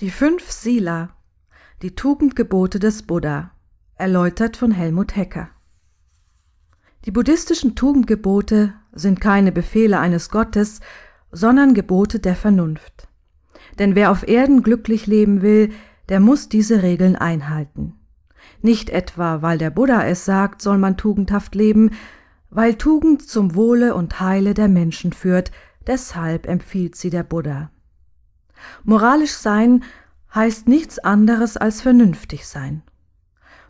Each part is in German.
Die fünf Sila, die Tugendgebote des Buddha, erläutert von Helmut Hecker. Die buddhistischen Tugendgebote sind keine Befehle eines Gottes, sondern Gebote der Vernunft. Denn wer auf Erden glücklich leben will, der muss diese Regeln einhalten. Nicht etwa, weil der Buddha es sagt, soll man tugendhaft leben, weil Tugend zum Wohle und Heile der Menschen führt, deshalb empfiehlt sie der Buddha. Moralisch sein heißt nichts anderes als vernünftig sein.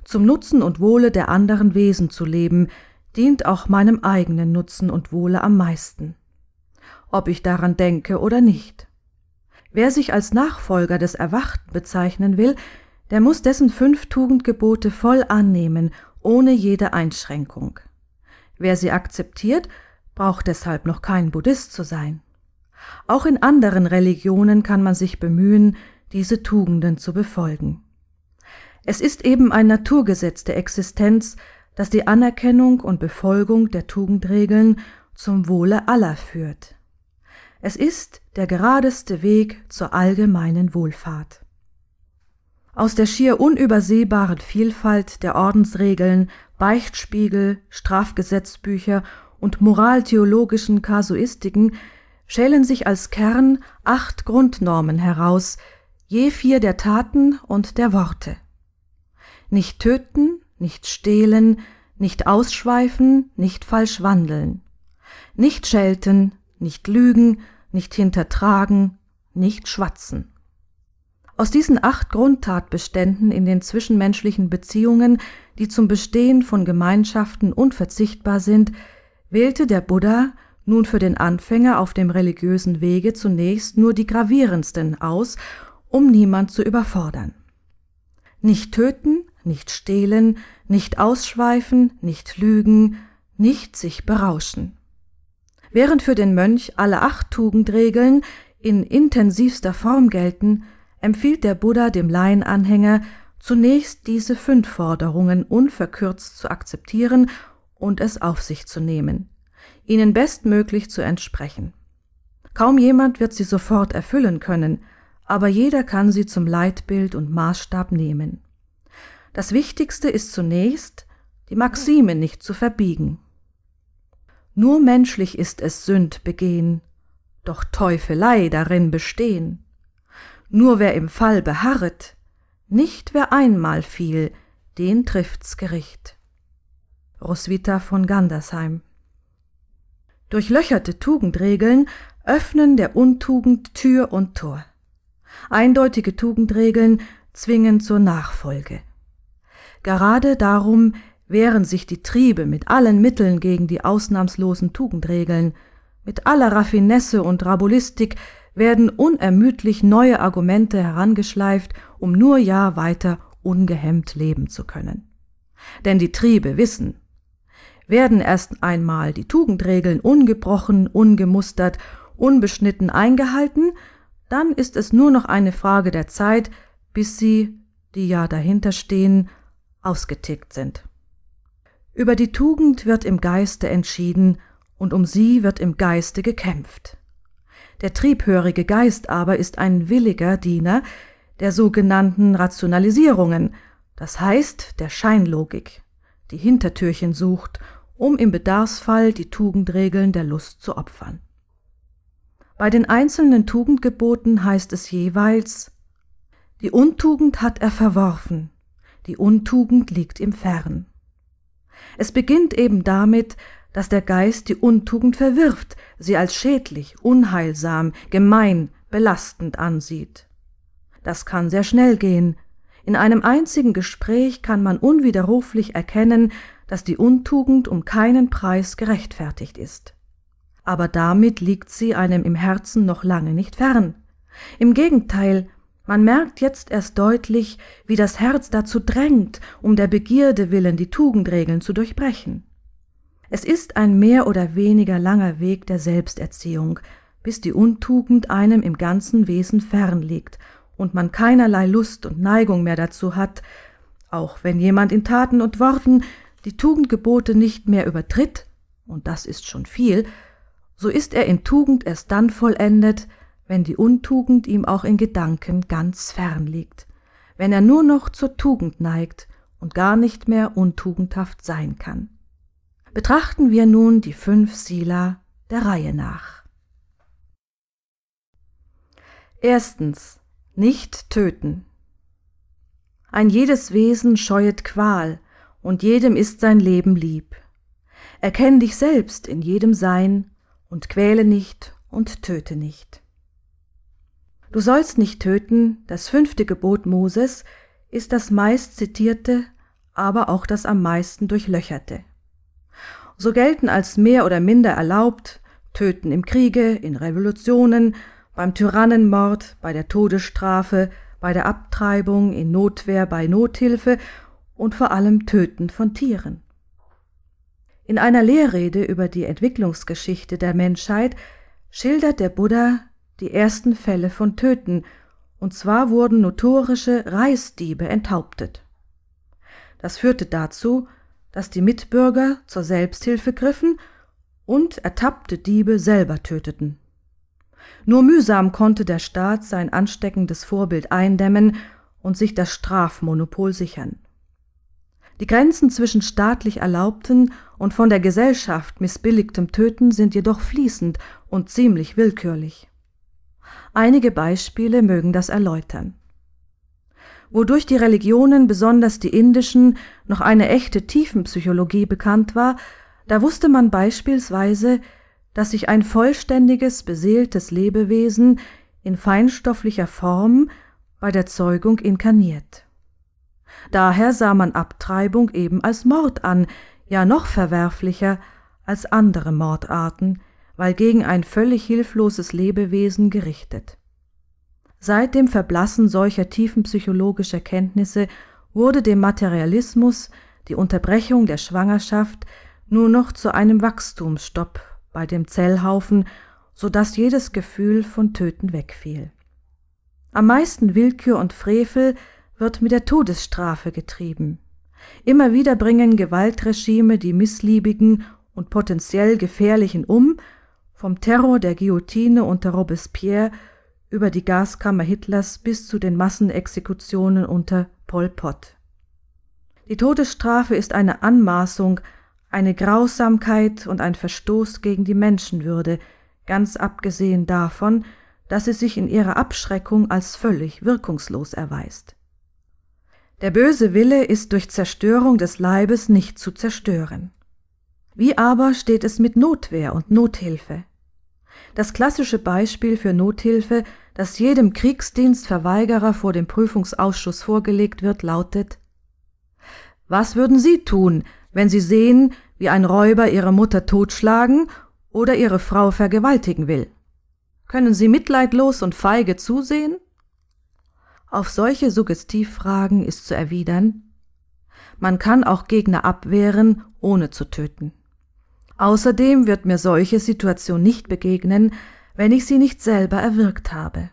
Zum Nutzen und Wohle der anderen Wesen zu leben, dient auch meinem eigenen Nutzen und Wohle am meisten, ob ich daran denke oder nicht. Wer sich als Nachfolger des Erwachten bezeichnen will, der muss dessen fünf Tugendgebote voll annehmen, ohne jede Einschränkung. Wer sie akzeptiert, braucht deshalb noch kein Buddhist zu sein. Auch in anderen Religionen kann man sich bemühen, diese Tugenden zu befolgen. Es ist eben ein Naturgesetz der Existenz, dass die Anerkennung und Befolgung der Tugendregeln zum Wohle aller führt. Es ist der geradeste Weg zur allgemeinen Wohlfahrt. Aus der schier unübersehbaren Vielfalt der Ordensregeln, Beichtspiegel, Strafgesetzbücher und moraltheologischen Kasuistiken schälen sich als Kern acht Grundnormen heraus, je vier der Taten und der Worte. Nicht töten, nicht stehlen, nicht ausschweifen, nicht falsch wandeln, nicht schelten, nicht lügen, nicht hintertragen, nicht schwatzen. Aus diesen acht Grundtatbeständen in den zwischenmenschlichen Beziehungen, die zum Bestehen von Gemeinschaften unverzichtbar sind, wählte der Buddha nun für den Anfänger auf dem religiösen Wege zunächst nur die gravierendsten aus, um niemand zu überfordern. Nicht töten, nicht stehlen, nicht ausschweifen, nicht lügen, nicht sich berauschen. Während für den Mönch alle acht Tugendregeln in intensivster Form gelten, empfiehlt der Buddha dem Laienanhänger, zunächst diese fünf Forderungen unverkürzt zu akzeptieren und es auf sich zu nehmen ihnen bestmöglich zu entsprechen. Kaum jemand wird sie sofort erfüllen können, aber jeder kann sie zum Leitbild und Maßstab nehmen. Das Wichtigste ist zunächst, die Maxime nicht zu verbiegen. Nur menschlich ist es Sünd begehen, doch Teufelei darin bestehen. Nur wer im Fall beharret, nicht wer einmal fiel, den trifft's Gericht. Roswitha von Gandersheim Durchlöcherte Tugendregeln öffnen der Untugend Tür und Tor. Eindeutige Tugendregeln zwingen zur Nachfolge. Gerade darum wehren sich die Triebe mit allen Mitteln gegen die ausnahmslosen Tugendregeln, mit aller Raffinesse und Rabulistik werden unermüdlich neue Argumente herangeschleift, um nur ja weiter ungehemmt leben zu können. Denn die Triebe wissen, werden erst einmal die Tugendregeln ungebrochen, ungemustert, unbeschnitten eingehalten, dann ist es nur noch eine Frage der Zeit, bis sie, die ja dahinter stehen, ausgetickt sind. Über die Tugend wird im Geiste entschieden und um sie wird im Geiste gekämpft. Der triebhörige Geist aber ist ein williger Diener der sogenannten Rationalisierungen, das heißt der Scheinlogik, die Hintertürchen sucht um im Bedarfsfall die Tugendregeln der Lust zu opfern. Bei den einzelnen Tugendgeboten heißt es jeweils Die Untugend hat er verworfen, die Untugend liegt ihm Fern. Es beginnt eben damit, dass der Geist die Untugend verwirft, sie als schädlich, unheilsam, gemein, belastend ansieht. Das kann sehr schnell gehen. In einem einzigen Gespräch kann man unwiderruflich erkennen, dass die Untugend um keinen Preis gerechtfertigt ist. Aber damit liegt sie einem im Herzen noch lange nicht fern. Im Gegenteil, man merkt jetzt erst deutlich, wie das Herz dazu drängt, um der Begierde willen die Tugendregeln zu durchbrechen. Es ist ein mehr oder weniger langer Weg der Selbsterziehung, bis die Untugend einem im ganzen Wesen fern liegt und man keinerlei Lust und Neigung mehr dazu hat, auch wenn jemand in Taten und Worten die Tugendgebote nicht mehr übertritt, und das ist schon viel, so ist er in Tugend erst dann vollendet, wenn die Untugend ihm auch in Gedanken ganz fern liegt, wenn er nur noch zur Tugend neigt und gar nicht mehr untugendhaft sein kann. Betrachten wir nun die fünf Sila der Reihe nach. Erstens. Nicht töten. Ein jedes Wesen scheuet Qual, und jedem ist sein Leben lieb. Erkenn dich selbst in jedem Sein und quäle nicht und töte nicht. Du sollst nicht töten, das fünfte Gebot Moses, ist das meist zitierte, aber auch das am meisten durchlöcherte. So gelten als mehr oder minder erlaubt Töten im Kriege, in Revolutionen, beim Tyrannenmord, bei der Todesstrafe, bei der Abtreibung, in Notwehr, bei Nothilfe und vor allem Töten von Tieren. In einer Lehrrede über die Entwicklungsgeschichte der Menschheit schildert der Buddha die ersten Fälle von Töten, und zwar wurden notorische Reisdiebe enthauptet. Das führte dazu, dass die Mitbürger zur Selbsthilfe griffen und ertappte Diebe selber töteten. Nur mühsam konnte der Staat sein ansteckendes Vorbild eindämmen und sich das Strafmonopol sichern. Die Grenzen zwischen staatlich erlaubten und von der Gesellschaft missbilligtem Töten sind jedoch fließend und ziemlich willkürlich. Einige Beispiele mögen das erläutern. Wodurch die Religionen, besonders die indischen, noch eine echte Tiefenpsychologie bekannt war, da wusste man beispielsweise, dass sich ein vollständiges, beseeltes Lebewesen in feinstofflicher Form bei der Zeugung inkarniert Daher sah man Abtreibung eben als Mord an, ja noch verwerflicher als andere Mordarten, weil gegen ein völlig hilfloses Lebewesen gerichtet. Seit dem Verblassen solcher tiefen psychologischer Kenntnisse wurde dem Materialismus die Unterbrechung der Schwangerschaft nur noch zu einem Wachstumsstopp bei dem Zellhaufen, so dass jedes Gefühl von Töten wegfiel. Am meisten Willkür und Frevel wird mit der Todesstrafe getrieben. Immer wieder bringen Gewaltregime die missliebigen und potenziell gefährlichen um, vom Terror der Guillotine unter Robespierre über die Gaskammer Hitlers bis zu den Massenexekutionen unter Pol Pot. Die Todesstrafe ist eine Anmaßung, eine Grausamkeit und ein Verstoß gegen die Menschenwürde, ganz abgesehen davon, dass sie sich in ihrer Abschreckung als völlig wirkungslos erweist. Der böse Wille ist durch Zerstörung des Leibes nicht zu zerstören. Wie aber steht es mit Notwehr und Nothilfe? Das klassische Beispiel für Nothilfe, das jedem Kriegsdienstverweigerer vor dem Prüfungsausschuss vorgelegt wird, lautet Was würden Sie tun, wenn Sie sehen, wie ein Räuber Ihre Mutter totschlagen oder Ihre Frau vergewaltigen will? Können Sie mitleidlos und feige zusehen? Auf solche Suggestivfragen ist zu erwidern, man kann auch Gegner abwehren, ohne zu töten. Außerdem wird mir solche Situation nicht begegnen, wenn ich sie nicht selber erwirkt habe.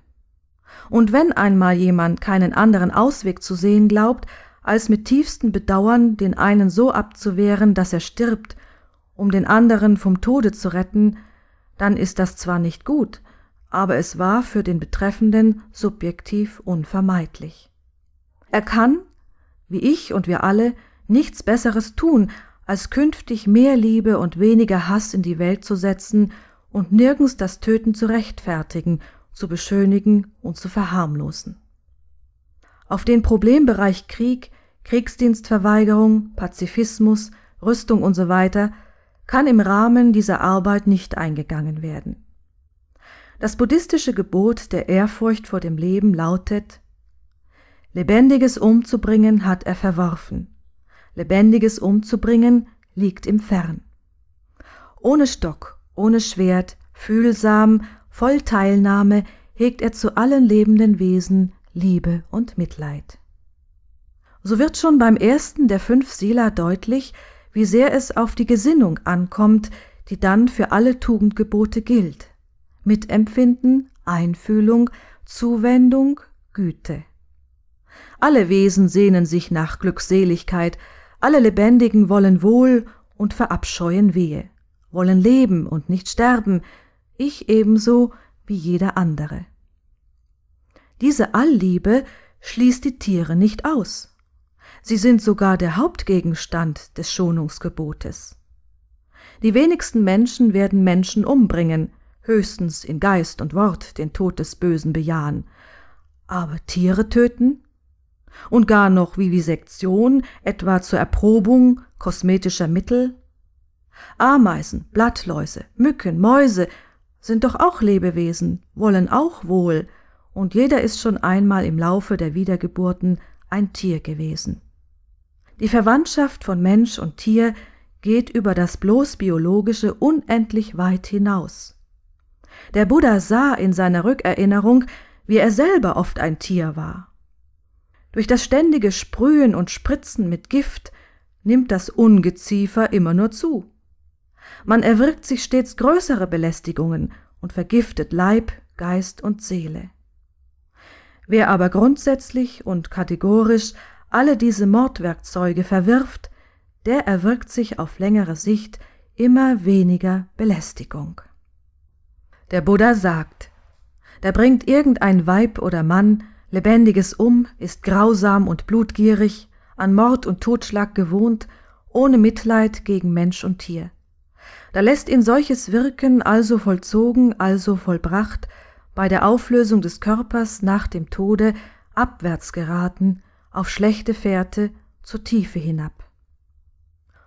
Und wenn einmal jemand keinen anderen Ausweg zu sehen glaubt, als mit tiefstem Bedauern den einen so abzuwehren, dass er stirbt, um den anderen vom Tode zu retten, dann ist das zwar nicht gut, aber es war für den Betreffenden subjektiv unvermeidlich. Er kann, wie ich und wir alle, nichts Besseres tun, als künftig mehr Liebe und weniger Hass in die Welt zu setzen und nirgends das Töten zu rechtfertigen, zu beschönigen und zu verharmlosen. Auf den Problembereich Krieg, Kriegsdienstverweigerung, Pazifismus, Rüstung usw. So kann im Rahmen dieser Arbeit nicht eingegangen werden. Das buddhistische Gebot der Ehrfurcht vor dem Leben lautet Lebendiges umzubringen hat er verworfen, Lebendiges umzubringen liegt im Fern. Ohne Stock, ohne Schwert, fühlsam, voll Teilnahme hegt er zu allen lebenden Wesen Liebe und Mitleid. So wird schon beim ersten der fünf Sila deutlich, wie sehr es auf die Gesinnung ankommt, die dann für alle Tugendgebote gilt. Mitempfinden, Einfühlung, Zuwendung, Güte. Alle Wesen sehnen sich nach Glückseligkeit, alle Lebendigen wollen Wohl und verabscheuen Wehe, wollen leben und nicht sterben, ich ebenso wie jeder andere. Diese Allliebe schließt die Tiere nicht aus. Sie sind sogar der Hauptgegenstand des Schonungsgebotes. Die wenigsten Menschen werden Menschen umbringen, höchstens in Geist und Wort den Tod des Bösen bejahen. Aber Tiere töten? Und gar noch Vivisektion, etwa zur Erprobung kosmetischer Mittel? Ameisen, Blattläuse, Mücken, Mäuse sind doch auch Lebewesen, wollen auch wohl, und jeder ist schon einmal im Laufe der Wiedergeburten ein Tier gewesen. Die Verwandtschaft von Mensch und Tier geht über das bloß biologische unendlich weit hinaus. Der Buddha sah in seiner Rückerinnerung, wie er selber oft ein Tier war. Durch das ständige Sprühen und Spritzen mit Gift nimmt das Ungeziefer immer nur zu. Man erwirkt sich stets größere Belästigungen und vergiftet Leib, Geist und Seele. Wer aber grundsätzlich und kategorisch alle diese Mordwerkzeuge verwirft, der erwirkt sich auf längere Sicht immer weniger Belästigung. Der Buddha sagt, da bringt irgendein Weib oder Mann Lebendiges um, ist grausam und blutgierig, an Mord und Totschlag gewohnt, ohne Mitleid gegen Mensch und Tier. Da lässt ihn solches Wirken also vollzogen, also vollbracht, bei der Auflösung des Körpers nach dem Tode abwärts geraten, auf schlechte Fährte zur Tiefe hinab.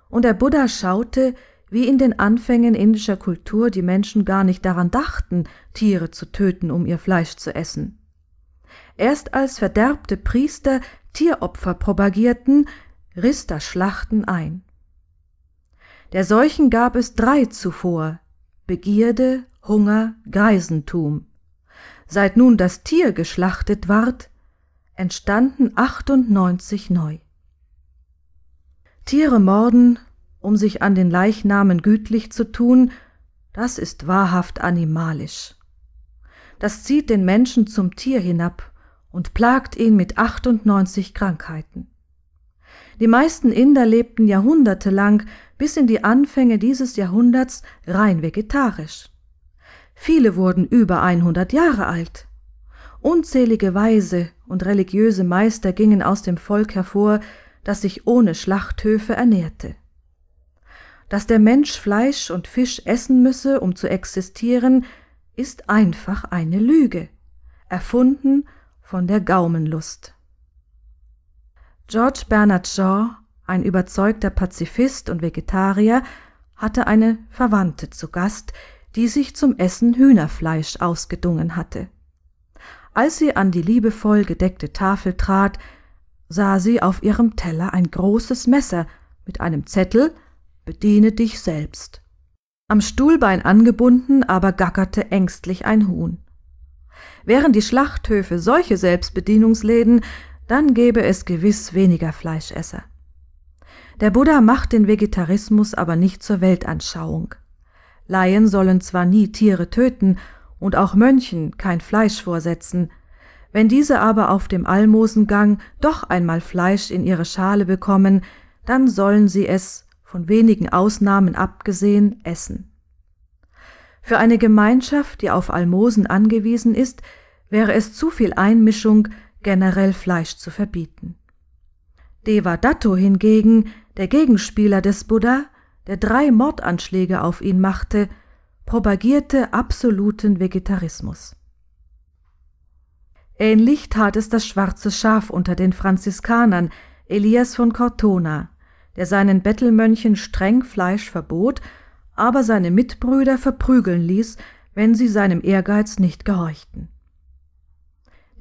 Und der Buddha schaute, wie in den Anfängen indischer Kultur die Menschen gar nicht daran dachten, Tiere zu töten, um ihr Fleisch zu essen. Erst als verderbte Priester Tieropfer propagierten, riss das Schlachten ein. Der Seuchen gab es drei zuvor Begierde, Hunger, Greisentum. Seit nun das Tier geschlachtet ward, entstanden 98 neu. Tiere morden, um sich an den Leichnamen gütlich zu tun, das ist wahrhaft animalisch. Das zieht den Menschen zum Tier hinab und plagt ihn mit 98 Krankheiten. Die meisten Inder lebten jahrhundertelang bis in die Anfänge dieses Jahrhunderts rein vegetarisch. Viele wurden über 100 Jahre alt. Unzählige Weise und religiöse Meister gingen aus dem Volk hervor, das sich ohne Schlachthöfe ernährte. Dass der Mensch Fleisch und Fisch essen müsse, um zu existieren, ist einfach eine Lüge, erfunden von der Gaumenlust. George Bernard Shaw, ein überzeugter Pazifist und Vegetarier, hatte eine Verwandte zu Gast, die sich zum Essen Hühnerfleisch ausgedungen hatte. Als sie an die liebevoll gedeckte Tafel trat, sah sie auf ihrem Teller ein großes Messer mit einem Zettel Bediene dich selbst. Am Stuhlbein angebunden, aber gackerte ängstlich ein Huhn. Wären die Schlachthöfe solche Selbstbedienungsläden, dann gäbe es gewiss weniger Fleischesser. Der Buddha macht den Vegetarismus aber nicht zur Weltanschauung. Laien sollen zwar nie Tiere töten und auch Mönchen kein Fleisch vorsetzen, wenn diese aber auf dem Almosengang doch einmal Fleisch in ihre Schale bekommen, dann sollen sie es von wenigen Ausnahmen abgesehen, essen. Für eine Gemeinschaft, die auf Almosen angewiesen ist, wäre es zu viel Einmischung, generell Fleisch zu verbieten. Devadatto hingegen, der Gegenspieler des Buddha, der drei Mordanschläge auf ihn machte, propagierte absoluten Vegetarismus. Ähnlich tat es das schwarze Schaf unter den Franziskanern, Elias von Cortona, der seinen Bettelmönchen streng Fleisch verbot, aber seine Mitbrüder verprügeln ließ, wenn sie seinem Ehrgeiz nicht gehorchten.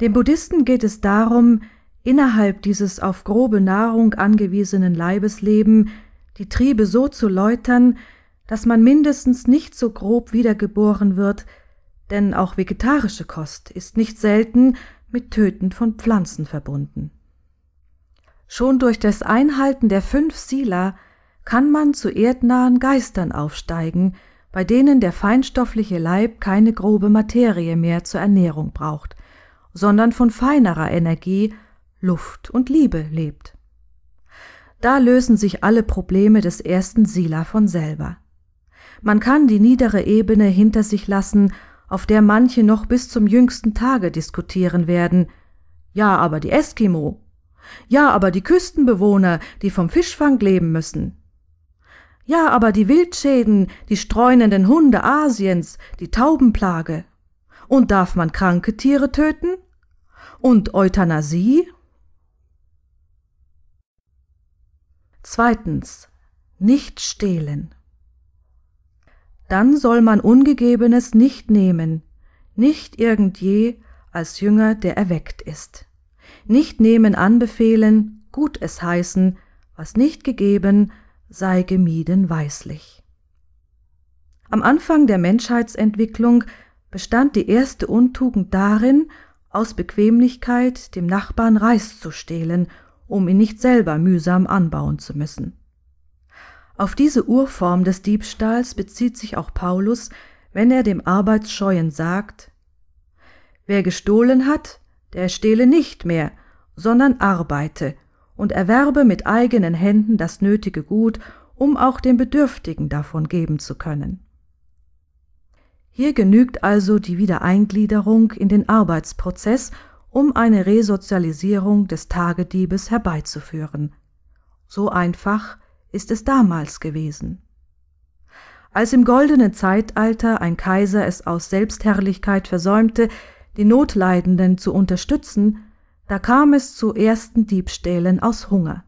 Dem Buddhisten geht es darum, innerhalb dieses auf grobe Nahrung angewiesenen Leibesleben die Triebe so zu läutern, dass man mindestens nicht so grob wiedergeboren wird, denn auch vegetarische Kost ist nicht selten mit Töten von Pflanzen verbunden Schon durch das Einhalten der fünf Sila kann man zu erdnahen Geistern aufsteigen, bei denen der feinstoffliche Leib keine grobe Materie mehr zur Ernährung braucht, sondern von feinerer Energie, Luft und Liebe lebt. Da lösen sich alle Probleme des ersten Sila von selber. Man kann die niedere Ebene hinter sich lassen, auf der manche noch bis zum jüngsten Tage diskutieren werden. Ja, aber die Eskimo ja, aber die Küstenbewohner, die vom Fischfang leben müssen. Ja, aber die Wildschäden, die streunenden Hunde Asiens, die Taubenplage. Und darf man kranke Tiere töten? Und Euthanasie? Zweitens. Nicht stehlen. Dann soll man Ungegebenes nicht nehmen, nicht irgend je als Jünger, der erweckt ist nicht nehmen anbefehlen, gut es heißen, was nicht gegeben, sei gemieden weislich. Am Anfang der Menschheitsentwicklung bestand die erste Untugend darin, aus Bequemlichkeit dem Nachbarn Reis zu stehlen, um ihn nicht selber mühsam anbauen zu müssen. Auf diese Urform des Diebstahls bezieht sich auch Paulus, wenn er dem Arbeitsscheuen sagt, Wer gestohlen hat, der stehle nicht mehr, sondern arbeite und erwerbe mit eigenen Händen das nötige Gut, um auch den Bedürftigen davon geben zu können. Hier genügt also die Wiedereingliederung in den Arbeitsprozess, um eine Resozialisierung des Tagediebes herbeizuführen. So einfach ist es damals gewesen. Als im goldenen Zeitalter ein Kaiser es aus Selbstherrlichkeit versäumte, die Notleidenden zu unterstützen, da kam es zu ersten Diebstählen aus Hunger.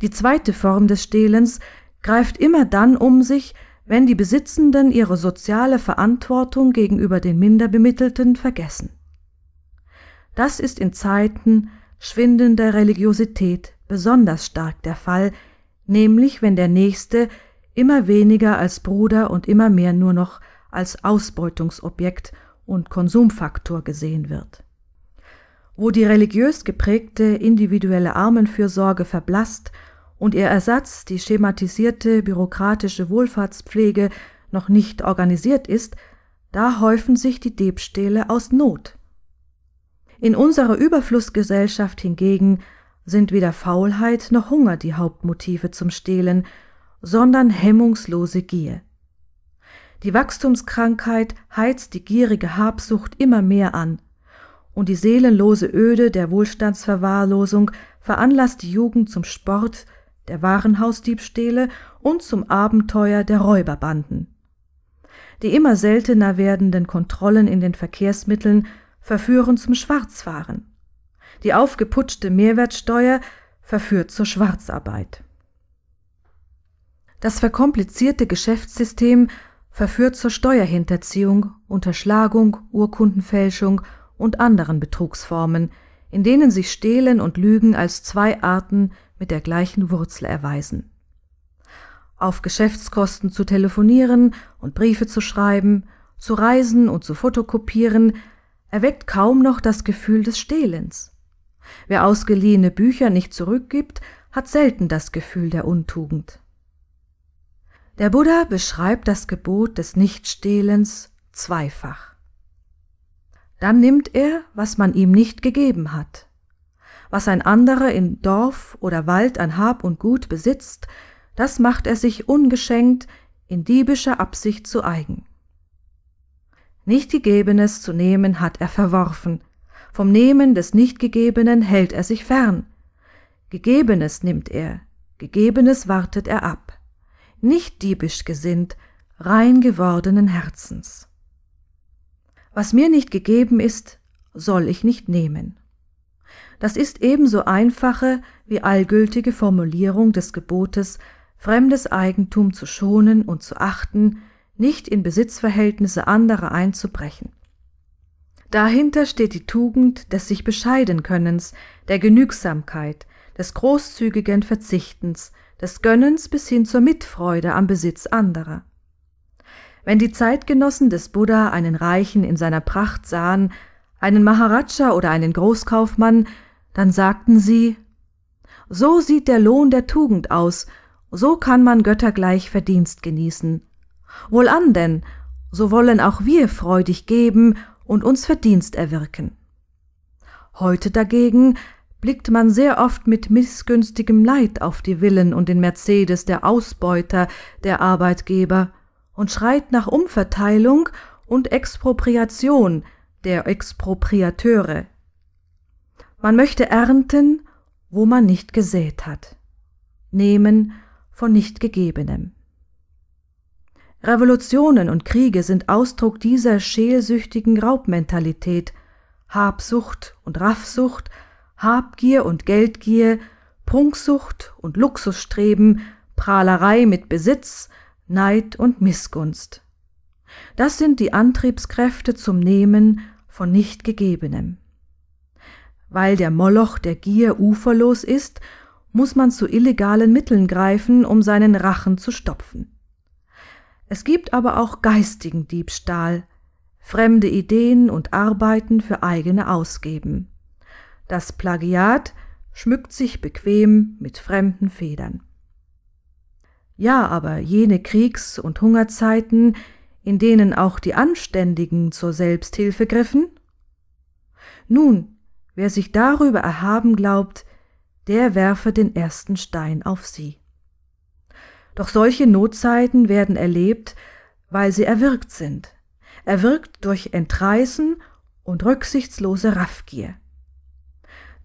Die zweite Form des Stehlens greift immer dann um sich, wenn die Besitzenden ihre soziale Verantwortung gegenüber den Minderbemittelten vergessen. Das ist in Zeiten schwindender Religiosität besonders stark der Fall, nämlich wenn der Nächste immer weniger als Bruder und immer mehr nur noch als Ausbeutungsobjekt und Konsumfaktor gesehen wird. Wo die religiös geprägte individuelle Armenfürsorge verblasst und ihr Ersatz die schematisierte bürokratische Wohlfahrtspflege noch nicht organisiert ist, da häufen sich die Diebstähle aus Not. In unserer Überflussgesellschaft hingegen sind weder Faulheit noch Hunger die Hauptmotive zum Stehlen, sondern hemmungslose Gier. Die Wachstumskrankheit heizt die gierige Habsucht immer mehr an. Und die seelenlose Öde der Wohlstandsverwahrlosung veranlasst die Jugend zum Sport, der Warenhausdiebstähle und zum Abenteuer der Räuberbanden. Die immer seltener werdenden Kontrollen in den Verkehrsmitteln verführen zum Schwarzfahren. Die aufgeputschte Mehrwertsteuer verführt zur Schwarzarbeit. Das verkomplizierte Geschäftssystem verführt zur Steuerhinterziehung, Unterschlagung, Urkundenfälschung und anderen Betrugsformen, in denen sich Stehlen und Lügen als zwei Arten mit der gleichen Wurzel erweisen. Auf Geschäftskosten zu telefonieren und Briefe zu schreiben, zu reisen und zu fotokopieren, erweckt kaum noch das Gefühl des Stehlens. Wer ausgeliehene Bücher nicht zurückgibt, hat selten das Gefühl der Untugend. Der Buddha beschreibt das Gebot des Nichtstehlens zweifach. Dann nimmt er, was man ihm nicht gegeben hat. Was ein anderer in Dorf oder Wald an Hab und Gut besitzt, das macht er sich ungeschenkt in diebischer Absicht zu eigen. Nicht gegebenes zu nehmen hat er verworfen, vom Nehmen des Nichtgegebenen hält er sich fern. Gegebenes nimmt er, Gegebenes wartet er ab nicht diebisch gesinnt, rein gewordenen Herzens. Was mir nicht gegeben ist, soll ich nicht nehmen. Das ist ebenso einfache wie allgültige Formulierung des Gebotes, fremdes Eigentum zu schonen und zu achten, nicht in Besitzverhältnisse anderer einzubrechen. Dahinter steht die Tugend des sich bescheiden Könnens, der Genügsamkeit, des großzügigen Verzichtens, des Gönnens bis hin zur Mitfreude am Besitz anderer. Wenn die Zeitgenossen des Buddha einen Reichen in seiner Pracht sahen, einen Maharaja oder einen Großkaufmann, dann sagten sie So sieht der Lohn der Tugend aus, so kann man göttergleich Verdienst genießen. Wohlan denn, so wollen auch wir freudig geben und uns Verdienst erwirken. Heute dagegen blickt man sehr oft mit missgünstigem Leid auf die Villen und den Mercedes der Ausbeuter, der Arbeitgeber und schreit nach Umverteilung und Expropriation der Expropriateure. Man möchte ernten, wo man nicht gesät hat, nehmen von nicht gegebenem. Revolutionen und Kriege sind Ausdruck dieser schelsüchtigen Raubmentalität, Habsucht und Raffsucht Habgier und Geldgier, Prunksucht und Luxusstreben, Prahlerei mit Besitz, Neid und Missgunst. Das sind die Antriebskräfte zum Nehmen von Nichtgegebenem. Weil der Moloch der Gier uferlos ist, muss man zu illegalen Mitteln greifen, um seinen Rachen zu stopfen. Es gibt aber auch geistigen Diebstahl, fremde Ideen und Arbeiten für eigene ausgeben. Das Plagiat schmückt sich bequem mit fremden Federn. Ja, aber jene Kriegs- und Hungerzeiten, in denen auch die Anständigen zur Selbsthilfe griffen? Nun, wer sich darüber erhaben glaubt, der werfe den ersten Stein auf sie. Doch solche Notzeiten werden erlebt, weil sie erwirkt sind, erwirkt durch Entreißen und rücksichtslose Raffgier.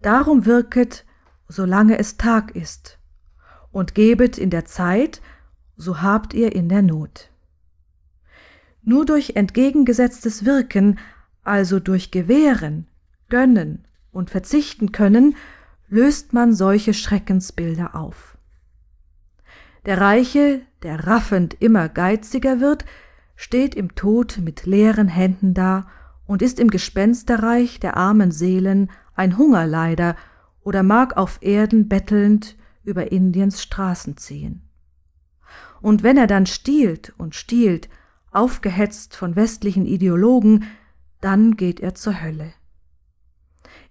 Darum wirket, solange es Tag ist, und gebet in der Zeit, so habt ihr in der Not. Nur durch entgegengesetztes Wirken, also durch Gewähren, Gönnen und Verzichten können, löst man solche Schreckensbilder auf. Der Reiche, der raffend immer geiziger wird, steht im Tod mit leeren Händen da und ist im Gespensterreich der armen Seelen ein Hungerleider oder mag auf Erden bettelnd über Indiens Straßen ziehen. Und wenn er dann stiehlt und stiehlt, aufgehetzt von westlichen Ideologen, dann geht er zur Hölle.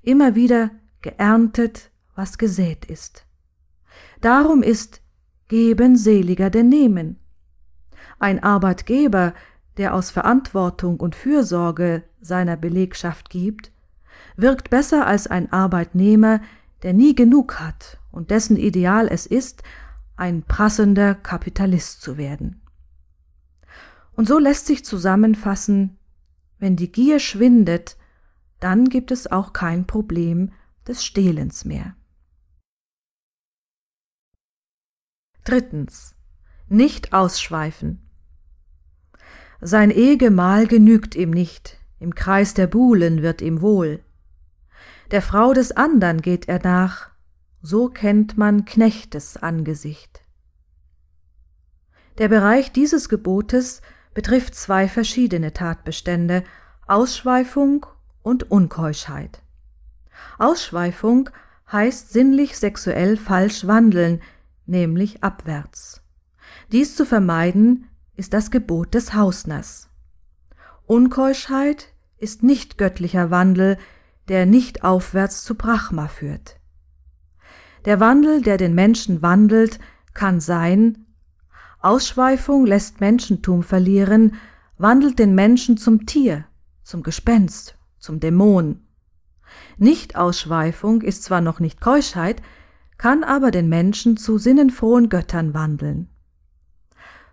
Immer wieder geerntet, was gesät ist. Darum ist Geben seliger denn Nehmen. Ein Arbeitgeber, der aus Verantwortung und Fürsorge seiner Belegschaft gibt, wirkt besser als ein Arbeitnehmer, der nie genug hat und dessen Ideal es ist, ein prassender Kapitalist zu werden. Und so lässt sich zusammenfassen, wenn die Gier schwindet, dann gibt es auch kein Problem des Stehlens mehr. Drittens. Nicht ausschweifen. Sein Ehegemahl genügt ihm nicht, im Kreis der Buhlen wird ihm wohl der Frau des andern geht er nach, so kennt man Knechtes Angesicht. Der Bereich dieses Gebotes betrifft zwei verschiedene Tatbestände, Ausschweifung und Unkeuschheit. Ausschweifung heißt sinnlich sexuell falsch wandeln, nämlich abwärts. Dies zu vermeiden ist das Gebot des Hausners. Unkeuschheit ist nicht göttlicher Wandel, der nicht aufwärts zu Brahma führt. Der Wandel, der den Menschen wandelt, kann sein, Ausschweifung lässt Menschentum verlieren, wandelt den Menschen zum Tier, zum Gespenst, zum Dämon. Nicht-Ausschweifung ist zwar noch nicht Keuschheit, kann aber den Menschen zu sinnenfrohen Göttern wandeln.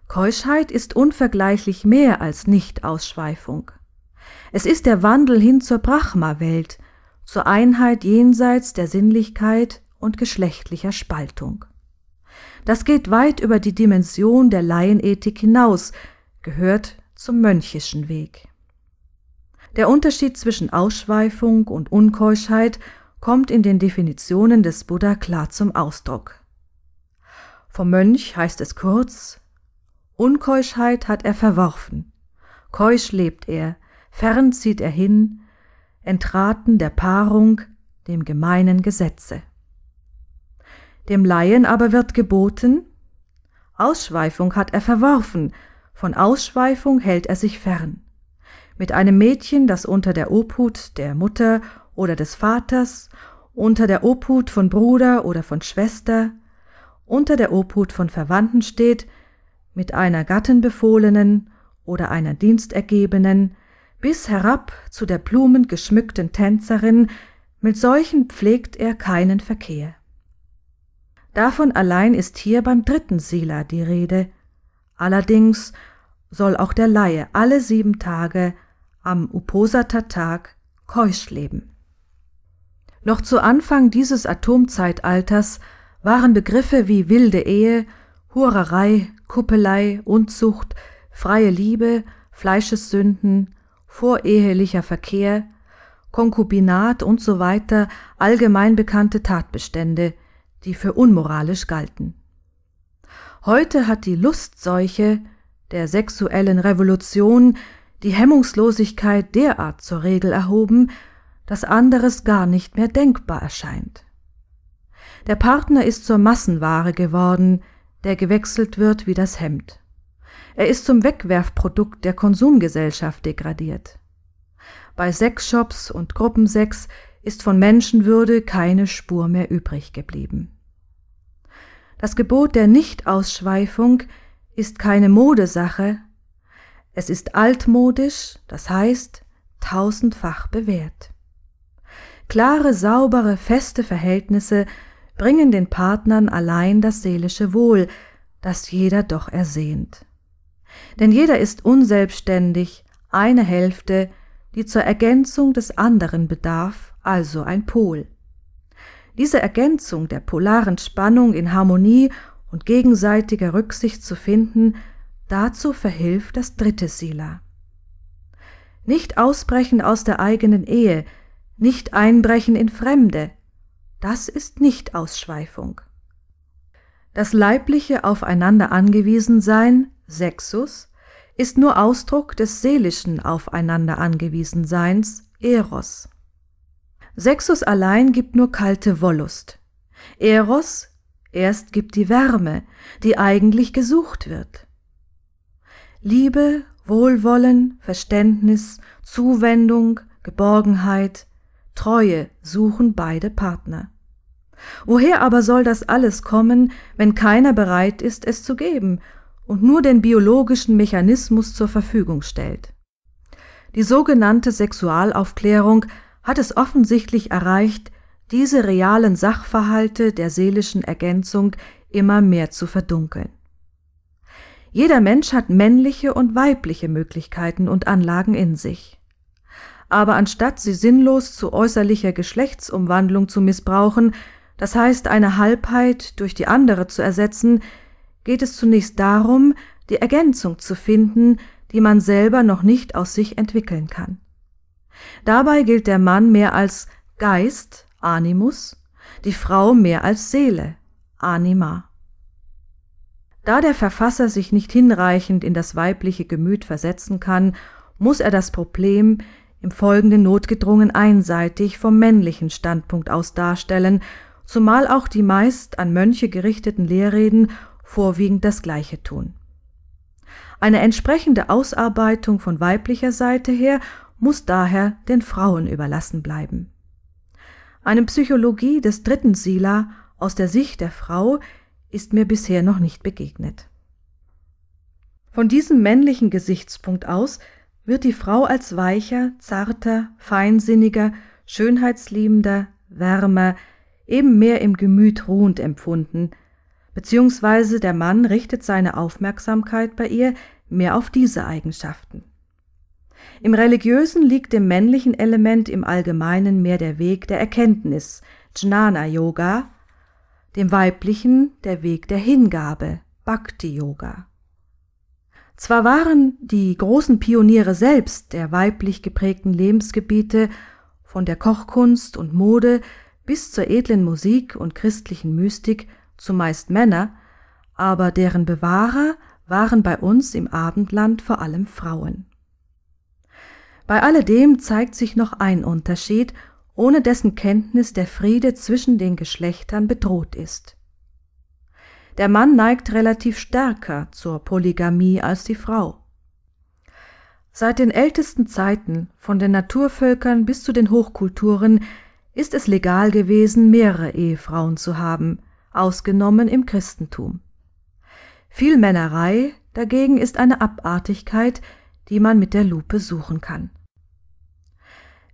Keuschheit ist unvergleichlich mehr als Nicht-Ausschweifung. Es ist der Wandel hin zur Brahma-Welt, zur Einheit jenseits der Sinnlichkeit und geschlechtlicher Spaltung. Das geht weit über die Dimension der Laienethik hinaus, gehört zum mönchischen Weg. Der Unterschied zwischen Ausschweifung und Unkeuschheit kommt in den Definitionen des Buddha klar zum Ausdruck. Vom Mönch heißt es kurz, Unkeuschheit hat er verworfen, keusch lebt er, fern zieht er hin, entraten der Paarung dem gemeinen Gesetze. Dem Laien aber wird geboten, Ausschweifung hat er verworfen, von Ausschweifung hält er sich fern. Mit einem Mädchen, das unter der Obhut der Mutter oder des Vaters, unter der Obhut von Bruder oder von Schwester, unter der Obhut von Verwandten steht, mit einer Gattenbefohlenen oder einer Dienstergebenen, bis herab zu der blumengeschmückten Tänzerin, mit solchen pflegt er keinen Verkehr. Davon allein ist hier beim dritten Sila die Rede. Allerdings soll auch der Laie alle sieben Tage am Uposatha-Tag keusch leben. Noch zu Anfang dieses Atomzeitalters waren Begriffe wie wilde Ehe, Hurerei, Kuppelei, Unzucht, freie Liebe, Fleischessünden, vorehelicher Verkehr, Konkubinat und so weiter allgemein bekannte Tatbestände, die für unmoralisch galten. Heute hat die Lustseuche der sexuellen Revolution die Hemmungslosigkeit derart zur Regel erhoben, dass anderes gar nicht mehr denkbar erscheint. Der Partner ist zur Massenware geworden, der gewechselt wird wie das Hemd. Er ist zum Wegwerfprodukt der Konsumgesellschaft degradiert. Bei Sexshops und Gruppensex ist von Menschenwürde keine Spur mehr übrig geblieben. Das Gebot der Nichtausschweifung ist keine Modesache, es ist altmodisch, das heißt tausendfach bewährt. Klare, saubere, feste Verhältnisse bringen den Partnern allein das seelische Wohl, das jeder doch ersehnt. Denn jeder ist unselbstständig, eine Hälfte, die zur Ergänzung des anderen bedarf, also ein Pol. Diese Ergänzung der polaren Spannung in Harmonie und gegenseitiger Rücksicht zu finden, dazu verhilft das dritte Sila. Nicht ausbrechen aus der eigenen Ehe, nicht einbrechen in Fremde, das ist nicht Ausschweifung. Das leibliche Aufeinander angewiesensein, Sexus, ist nur Ausdruck des seelischen Aufeinander angewiesenseins, Eros. Sexus allein gibt nur kalte Wollust. Eros erst gibt die Wärme, die eigentlich gesucht wird. Liebe, Wohlwollen, Verständnis, Zuwendung, Geborgenheit, Treue suchen beide Partner. Woher aber soll das alles kommen, wenn keiner bereit ist, es zu geben und nur den biologischen Mechanismus zur Verfügung stellt? Die sogenannte Sexualaufklärung hat es offensichtlich erreicht, diese realen Sachverhalte der seelischen Ergänzung immer mehr zu verdunkeln. Jeder Mensch hat männliche und weibliche Möglichkeiten und Anlagen in sich. Aber anstatt sie sinnlos zu äußerlicher Geschlechtsumwandlung zu missbrauchen, das heißt eine Halbheit durch die andere zu ersetzen, geht es zunächst darum, die Ergänzung zu finden, die man selber noch nicht aus sich entwickeln kann. Dabei gilt der Mann mehr als Geist, Animus, die Frau mehr als Seele, Anima. Da der Verfasser sich nicht hinreichend in das weibliche Gemüt versetzen kann, muss er das Problem im Folgenden notgedrungen einseitig vom männlichen Standpunkt aus darstellen zumal auch die meist an Mönche gerichteten Lehrreden vorwiegend das Gleiche tun. Eine entsprechende Ausarbeitung von weiblicher Seite her muss daher den Frauen überlassen bleiben. Eine Psychologie des dritten Sila aus der Sicht der Frau ist mir bisher noch nicht begegnet. Von diesem männlichen Gesichtspunkt aus wird die Frau als weicher, zarter, feinsinniger, schönheitsliebender, wärmer, eben mehr im Gemüt ruhend empfunden, beziehungsweise der Mann richtet seine Aufmerksamkeit bei ihr mehr auf diese Eigenschaften. Im religiösen liegt dem männlichen Element im Allgemeinen mehr der Weg der Erkenntnis, Jnana Yoga, dem weiblichen der Weg der Hingabe, Bhakti Yoga. Zwar waren die großen Pioniere selbst der weiblich geprägten Lebensgebiete von der Kochkunst und Mode bis zur edlen Musik und christlichen Mystik zumeist Männer, aber deren Bewahrer waren bei uns im Abendland vor allem Frauen. Bei alledem zeigt sich noch ein Unterschied, ohne dessen Kenntnis der Friede zwischen den Geschlechtern bedroht ist. Der Mann neigt relativ stärker zur Polygamie als die Frau. Seit den ältesten Zeiten, von den Naturvölkern bis zu den Hochkulturen, ist es legal gewesen, mehrere Ehefrauen zu haben, ausgenommen im Christentum. Viel Männerei dagegen ist eine Abartigkeit, die man mit der Lupe suchen kann.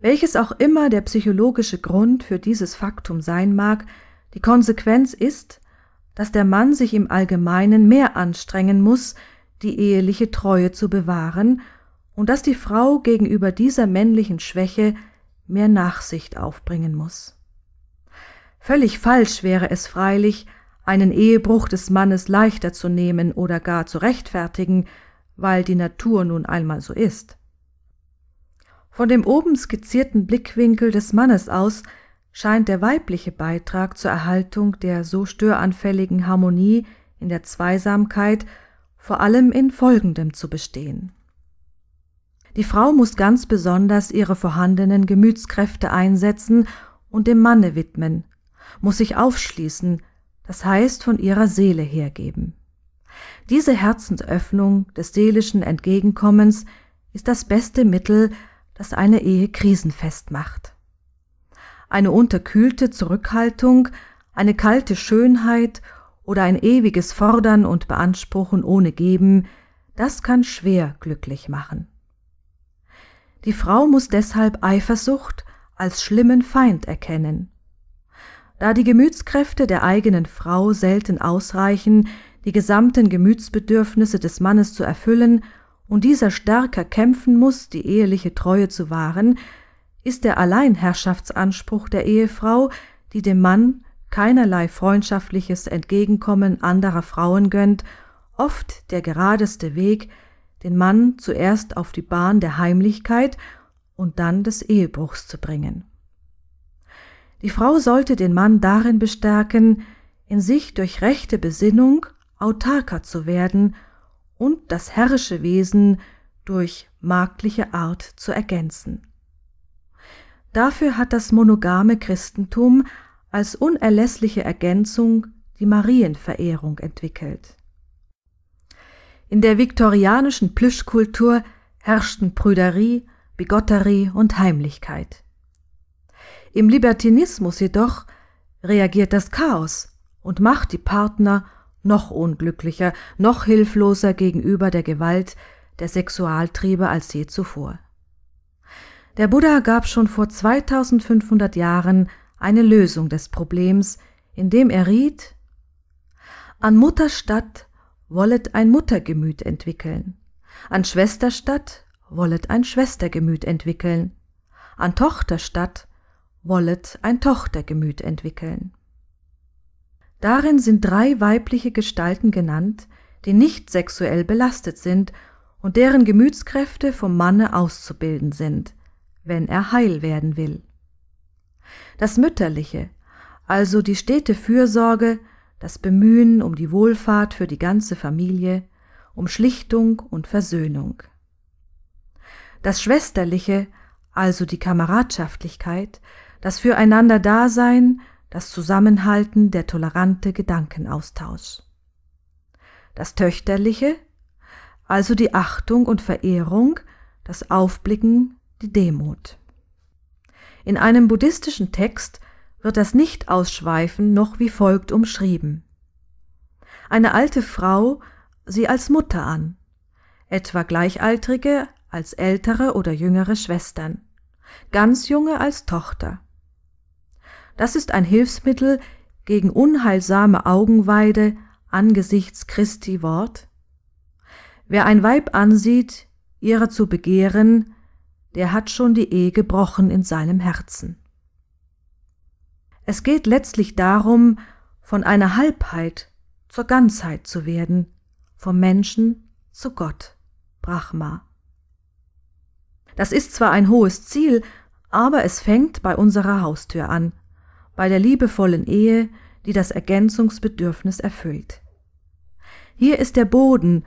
Welches auch immer der psychologische Grund für dieses Faktum sein mag, die Konsequenz ist, dass der Mann sich im Allgemeinen mehr anstrengen muss, die eheliche Treue zu bewahren, und dass die Frau gegenüber dieser männlichen Schwäche mehr Nachsicht aufbringen muss. Völlig falsch wäre es freilich, einen Ehebruch des Mannes leichter zu nehmen oder gar zu rechtfertigen, weil die Natur nun einmal so ist. Von dem oben skizzierten Blickwinkel des Mannes aus scheint der weibliche Beitrag zur Erhaltung der so störanfälligen Harmonie in der Zweisamkeit vor allem in Folgendem zu bestehen. Die Frau muss ganz besonders ihre vorhandenen Gemütskräfte einsetzen und dem Manne widmen, muss sich aufschließen, das heißt von ihrer Seele hergeben. Diese Herzensöffnung des seelischen Entgegenkommens ist das beste Mittel, das eine Ehe krisenfest macht. Eine unterkühlte Zurückhaltung, eine kalte Schönheit oder ein ewiges Fordern und Beanspruchen ohne Geben, das kann schwer glücklich machen. Die Frau muss deshalb Eifersucht als schlimmen Feind erkennen. Da die Gemütskräfte der eigenen Frau selten ausreichen, die gesamten Gemütsbedürfnisse des Mannes zu erfüllen und dieser stärker kämpfen muss, die eheliche Treue zu wahren, ist der Alleinherrschaftsanspruch der Ehefrau, die dem Mann keinerlei freundschaftliches Entgegenkommen anderer Frauen gönnt, oft der geradeste Weg, den Mann zuerst auf die Bahn der Heimlichkeit und dann des Ehebruchs zu bringen. Die Frau sollte den Mann darin bestärken, in sich durch rechte Besinnung autarker zu werden und das herrische Wesen durch magliche Art zu ergänzen. Dafür hat das monogame Christentum als unerlässliche Ergänzung die Marienverehrung entwickelt. In der viktorianischen Plüschkultur herrschten Prüderie, Bigotterie und Heimlichkeit. Im Libertinismus jedoch reagiert das Chaos und macht die Partner noch unglücklicher, noch hilfloser gegenüber der Gewalt der Sexualtriebe als je zuvor. Der Buddha gab schon vor 2500 Jahren eine Lösung des Problems, indem er riet, an Mutter statt wollet ein Muttergemüt entwickeln. An Schwesterstadt wollet ein Schwestergemüt entwickeln. An Tochterstadt wollet ein Tochtergemüt entwickeln. Darin sind drei weibliche Gestalten genannt, die nicht sexuell belastet sind und deren Gemütskräfte vom Manne auszubilden sind, wenn er heil werden will. Das Mütterliche, also die stete Fürsorge, das Bemühen um die Wohlfahrt für die ganze Familie, um Schlichtung und Versöhnung. Das Schwesterliche, also die Kameradschaftlichkeit, das Füreinander-Dasein, das Zusammenhalten, der tolerante Gedankenaustausch. Das Töchterliche, also die Achtung und Verehrung, das Aufblicken, die Demut. In einem buddhistischen Text wird das Nicht-Ausschweifen noch wie folgt umschrieben. Eine alte Frau sie als Mutter an, etwa Gleichaltrige als ältere oder jüngere Schwestern, ganz junge als Tochter. Das ist ein Hilfsmittel gegen unheilsame Augenweide angesichts Christi Wort. Wer ein Weib ansieht, ihrer zu begehren, der hat schon die Ehe gebrochen in seinem Herzen. Es geht letztlich darum, von einer Halbheit zur Ganzheit zu werden, vom Menschen zu Gott, Brahma. Das ist zwar ein hohes Ziel, aber es fängt bei unserer Haustür an, bei der liebevollen Ehe, die das Ergänzungsbedürfnis erfüllt. Hier ist der Boden,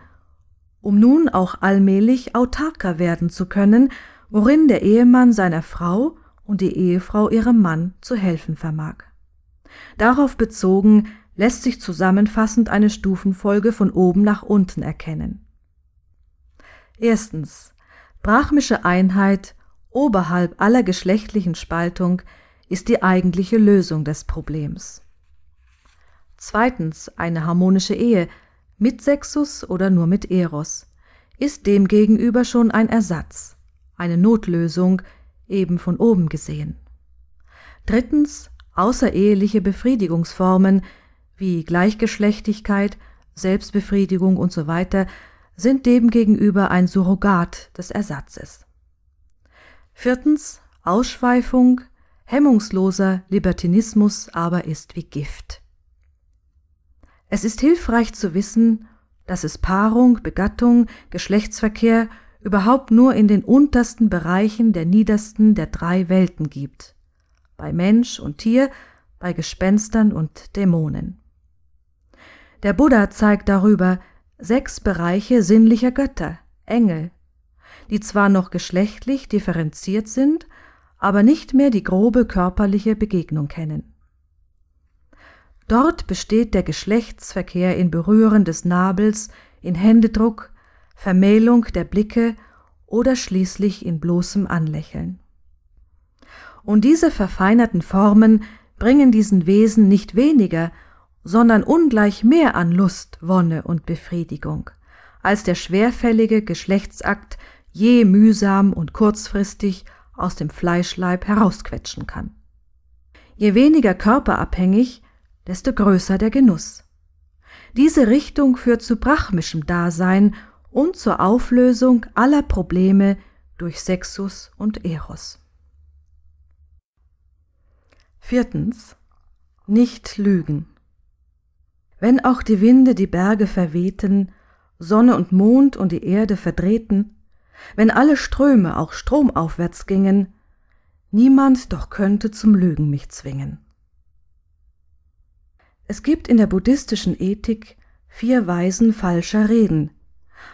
um nun auch allmählich autarker werden zu können, worin der Ehemann seiner Frau und die Ehefrau ihrem Mann zu helfen vermag. Darauf bezogen lässt sich zusammenfassend eine Stufenfolge von oben nach unten erkennen. Erstens. Brachmische Einheit oberhalb aller geschlechtlichen Spaltung ist die eigentliche Lösung des Problems. Zweitens. Eine harmonische Ehe mit Sexus oder nur mit Eros ist demgegenüber schon ein Ersatz, eine Notlösung, eben von oben gesehen. Drittens außereheliche Befriedigungsformen wie Gleichgeschlechtigkeit, Selbstbefriedigung usw. So sind demgegenüber ein Surrogat des Ersatzes. Viertens Ausschweifung, hemmungsloser Libertinismus aber ist wie Gift. Es ist hilfreich zu wissen, dass es Paarung, Begattung, Geschlechtsverkehr, überhaupt nur in den untersten Bereichen der niedersten der drei Welten gibt, bei Mensch und Tier, bei Gespenstern und Dämonen. Der Buddha zeigt darüber sechs Bereiche sinnlicher Götter, Engel, die zwar noch geschlechtlich differenziert sind, aber nicht mehr die grobe körperliche Begegnung kennen. Dort besteht der Geschlechtsverkehr in Berühren des Nabels, in Händedruck, Vermählung der Blicke oder schließlich in bloßem Anlächeln. Und diese verfeinerten Formen bringen diesen Wesen nicht weniger, sondern ungleich mehr an Lust, Wonne und Befriedigung, als der schwerfällige Geschlechtsakt je mühsam und kurzfristig aus dem Fleischleib herausquetschen kann. Je weniger körperabhängig, desto größer der Genuss. Diese Richtung führt zu brachmischem Dasein und zur Auflösung aller Probleme durch Sexus und Eros. Viertens. Nicht lügen. Wenn auch die Winde die Berge verwehten, Sonne und Mond und die Erde verdrehten, wenn alle Ströme auch stromaufwärts gingen, niemand doch könnte zum Lügen mich zwingen. Es gibt in der buddhistischen Ethik vier Weisen falscher Reden,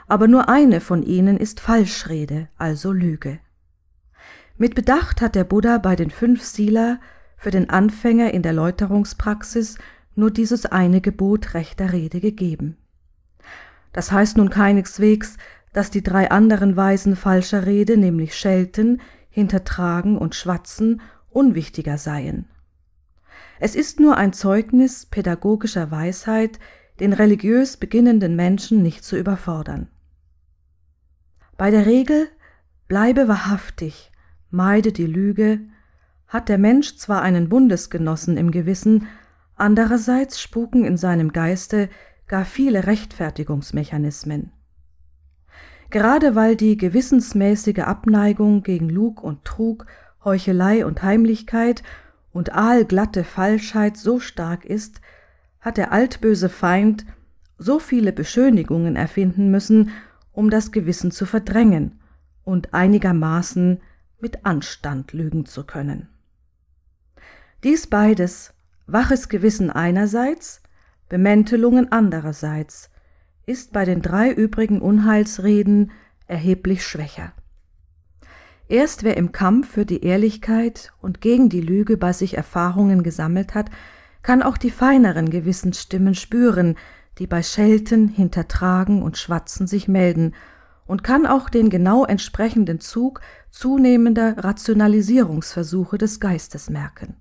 aber nur eine von ihnen ist Falschrede, also Lüge. Mit Bedacht hat der Buddha bei den fünf Sila für den Anfänger in der Läuterungspraxis nur dieses eine Gebot rechter Rede gegeben. Das heißt nun keineswegs, dass die drei anderen Weisen falscher Rede, nämlich Schelten, Hintertragen und Schwatzen, unwichtiger seien. Es ist nur ein Zeugnis pädagogischer Weisheit, den religiös beginnenden Menschen nicht zu überfordern. Bei der Regel bleibe wahrhaftig, meide die Lüge, hat der Mensch zwar einen Bundesgenossen im Gewissen, andererseits spuken in seinem Geiste gar viele Rechtfertigungsmechanismen. Gerade weil die gewissensmäßige Abneigung gegen Lug und Trug, Heuchelei und Heimlichkeit und aalglatte Falschheit so stark ist, hat der altböse Feind so viele Beschönigungen erfinden müssen, um das Gewissen zu verdrängen und einigermaßen mit Anstand lügen zu können. Dies beides, waches Gewissen einerseits, Bemäntelungen andererseits, ist bei den drei übrigen Unheilsreden erheblich schwächer. Erst wer im Kampf für die Ehrlichkeit und gegen die Lüge bei sich Erfahrungen gesammelt hat, kann auch die feineren Gewissensstimmen spüren, die bei Schelten, Hintertragen und Schwatzen sich melden, und kann auch den genau entsprechenden Zug zunehmender Rationalisierungsversuche des Geistes merken.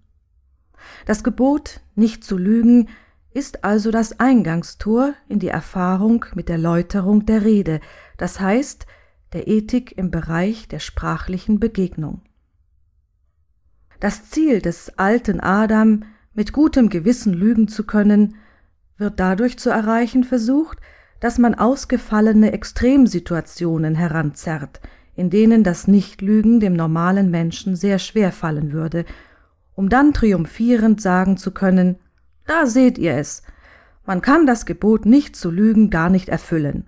Das Gebot, nicht zu lügen, ist also das Eingangstor in die Erfahrung mit der Läuterung der Rede, das heißt der Ethik im Bereich der sprachlichen Begegnung. Das Ziel des alten Adam mit gutem Gewissen lügen zu können, wird dadurch zu erreichen versucht, dass man ausgefallene Extremsituationen heranzerrt, in denen das Nichtlügen dem normalen Menschen sehr schwer fallen würde, um dann triumphierend sagen zu können, da seht ihr es, man kann das Gebot nicht zu lügen gar nicht erfüllen.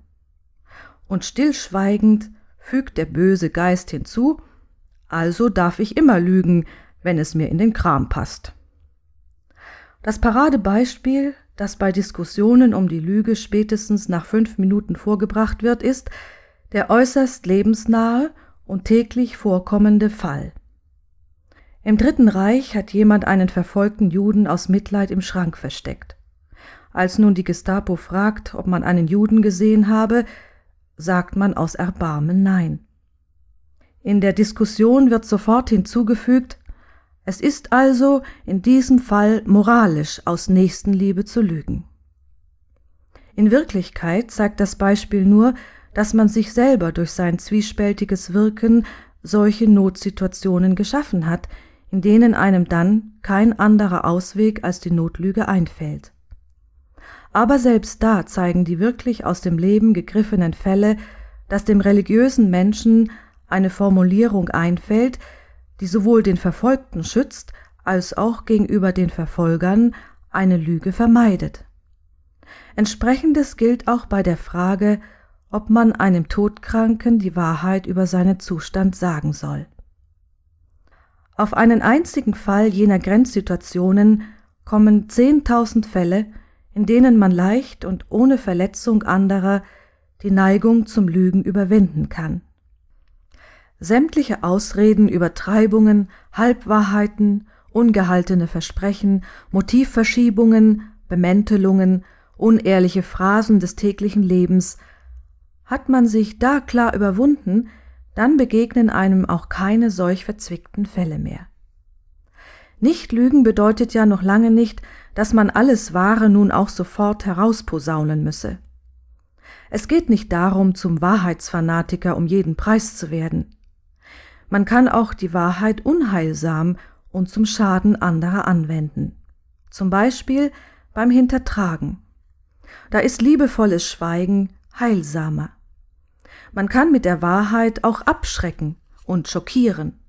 Und stillschweigend fügt der böse Geist hinzu, also darf ich immer lügen, wenn es mir in den Kram passt. Das Paradebeispiel, das bei Diskussionen um die Lüge spätestens nach fünf Minuten vorgebracht wird, ist der äußerst lebensnahe und täglich vorkommende Fall. Im Dritten Reich hat jemand einen verfolgten Juden aus Mitleid im Schrank versteckt. Als nun die Gestapo fragt, ob man einen Juden gesehen habe, sagt man aus Erbarmen Nein. In der Diskussion wird sofort hinzugefügt, es ist also in diesem Fall moralisch aus Nächstenliebe zu lügen. In Wirklichkeit zeigt das Beispiel nur, dass man sich selber durch sein zwiespältiges Wirken solche Notsituationen geschaffen hat, in denen einem dann kein anderer Ausweg als die Notlüge einfällt. Aber selbst da zeigen die wirklich aus dem Leben gegriffenen Fälle, dass dem religiösen Menschen eine Formulierung einfällt, die sowohl den Verfolgten schützt als auch gegenüber den Verfolgern eine Lüge vermeidet. Entsprechendes gilt auch bei der Frage, ob man einem Todkranken die Wahrheit über seinen Zustand sagen soll. Auf einen einzigen Fall jener Grenzsituationen kommen 10.000 Fälle, in denen man leicht und ohne Verletzung anderer die Neigung zum Lügen überwinden kann. Sämtliche Ausreden, Übertreibungen, Halbwahrheiten, ungehaltene Versprechen, Motivverschiebungen, Bemäntelungen, unehrliche Phrasen des täglichen Lebens. Hat man sich da klar überwunden, dann begegnen einem auch keine solch verzwickten Fälle mehr. Nicht lügen bedeutet ja noch lange nicht, dass man alles Wahre nun auch sofort herausposaunen müsse. Es geht nicht darum, zum Wahrheitsfanatiker um jeden Preis zu werden. Man kann auch die Wahrheit unheilsam und zum Schaden anderer anwenden. Zum Beispiel beim Hintertragen. Da ist liebevolles Schweigen heilsamer. Man kann mit der Wahrheit auch abschrecken und schockieren.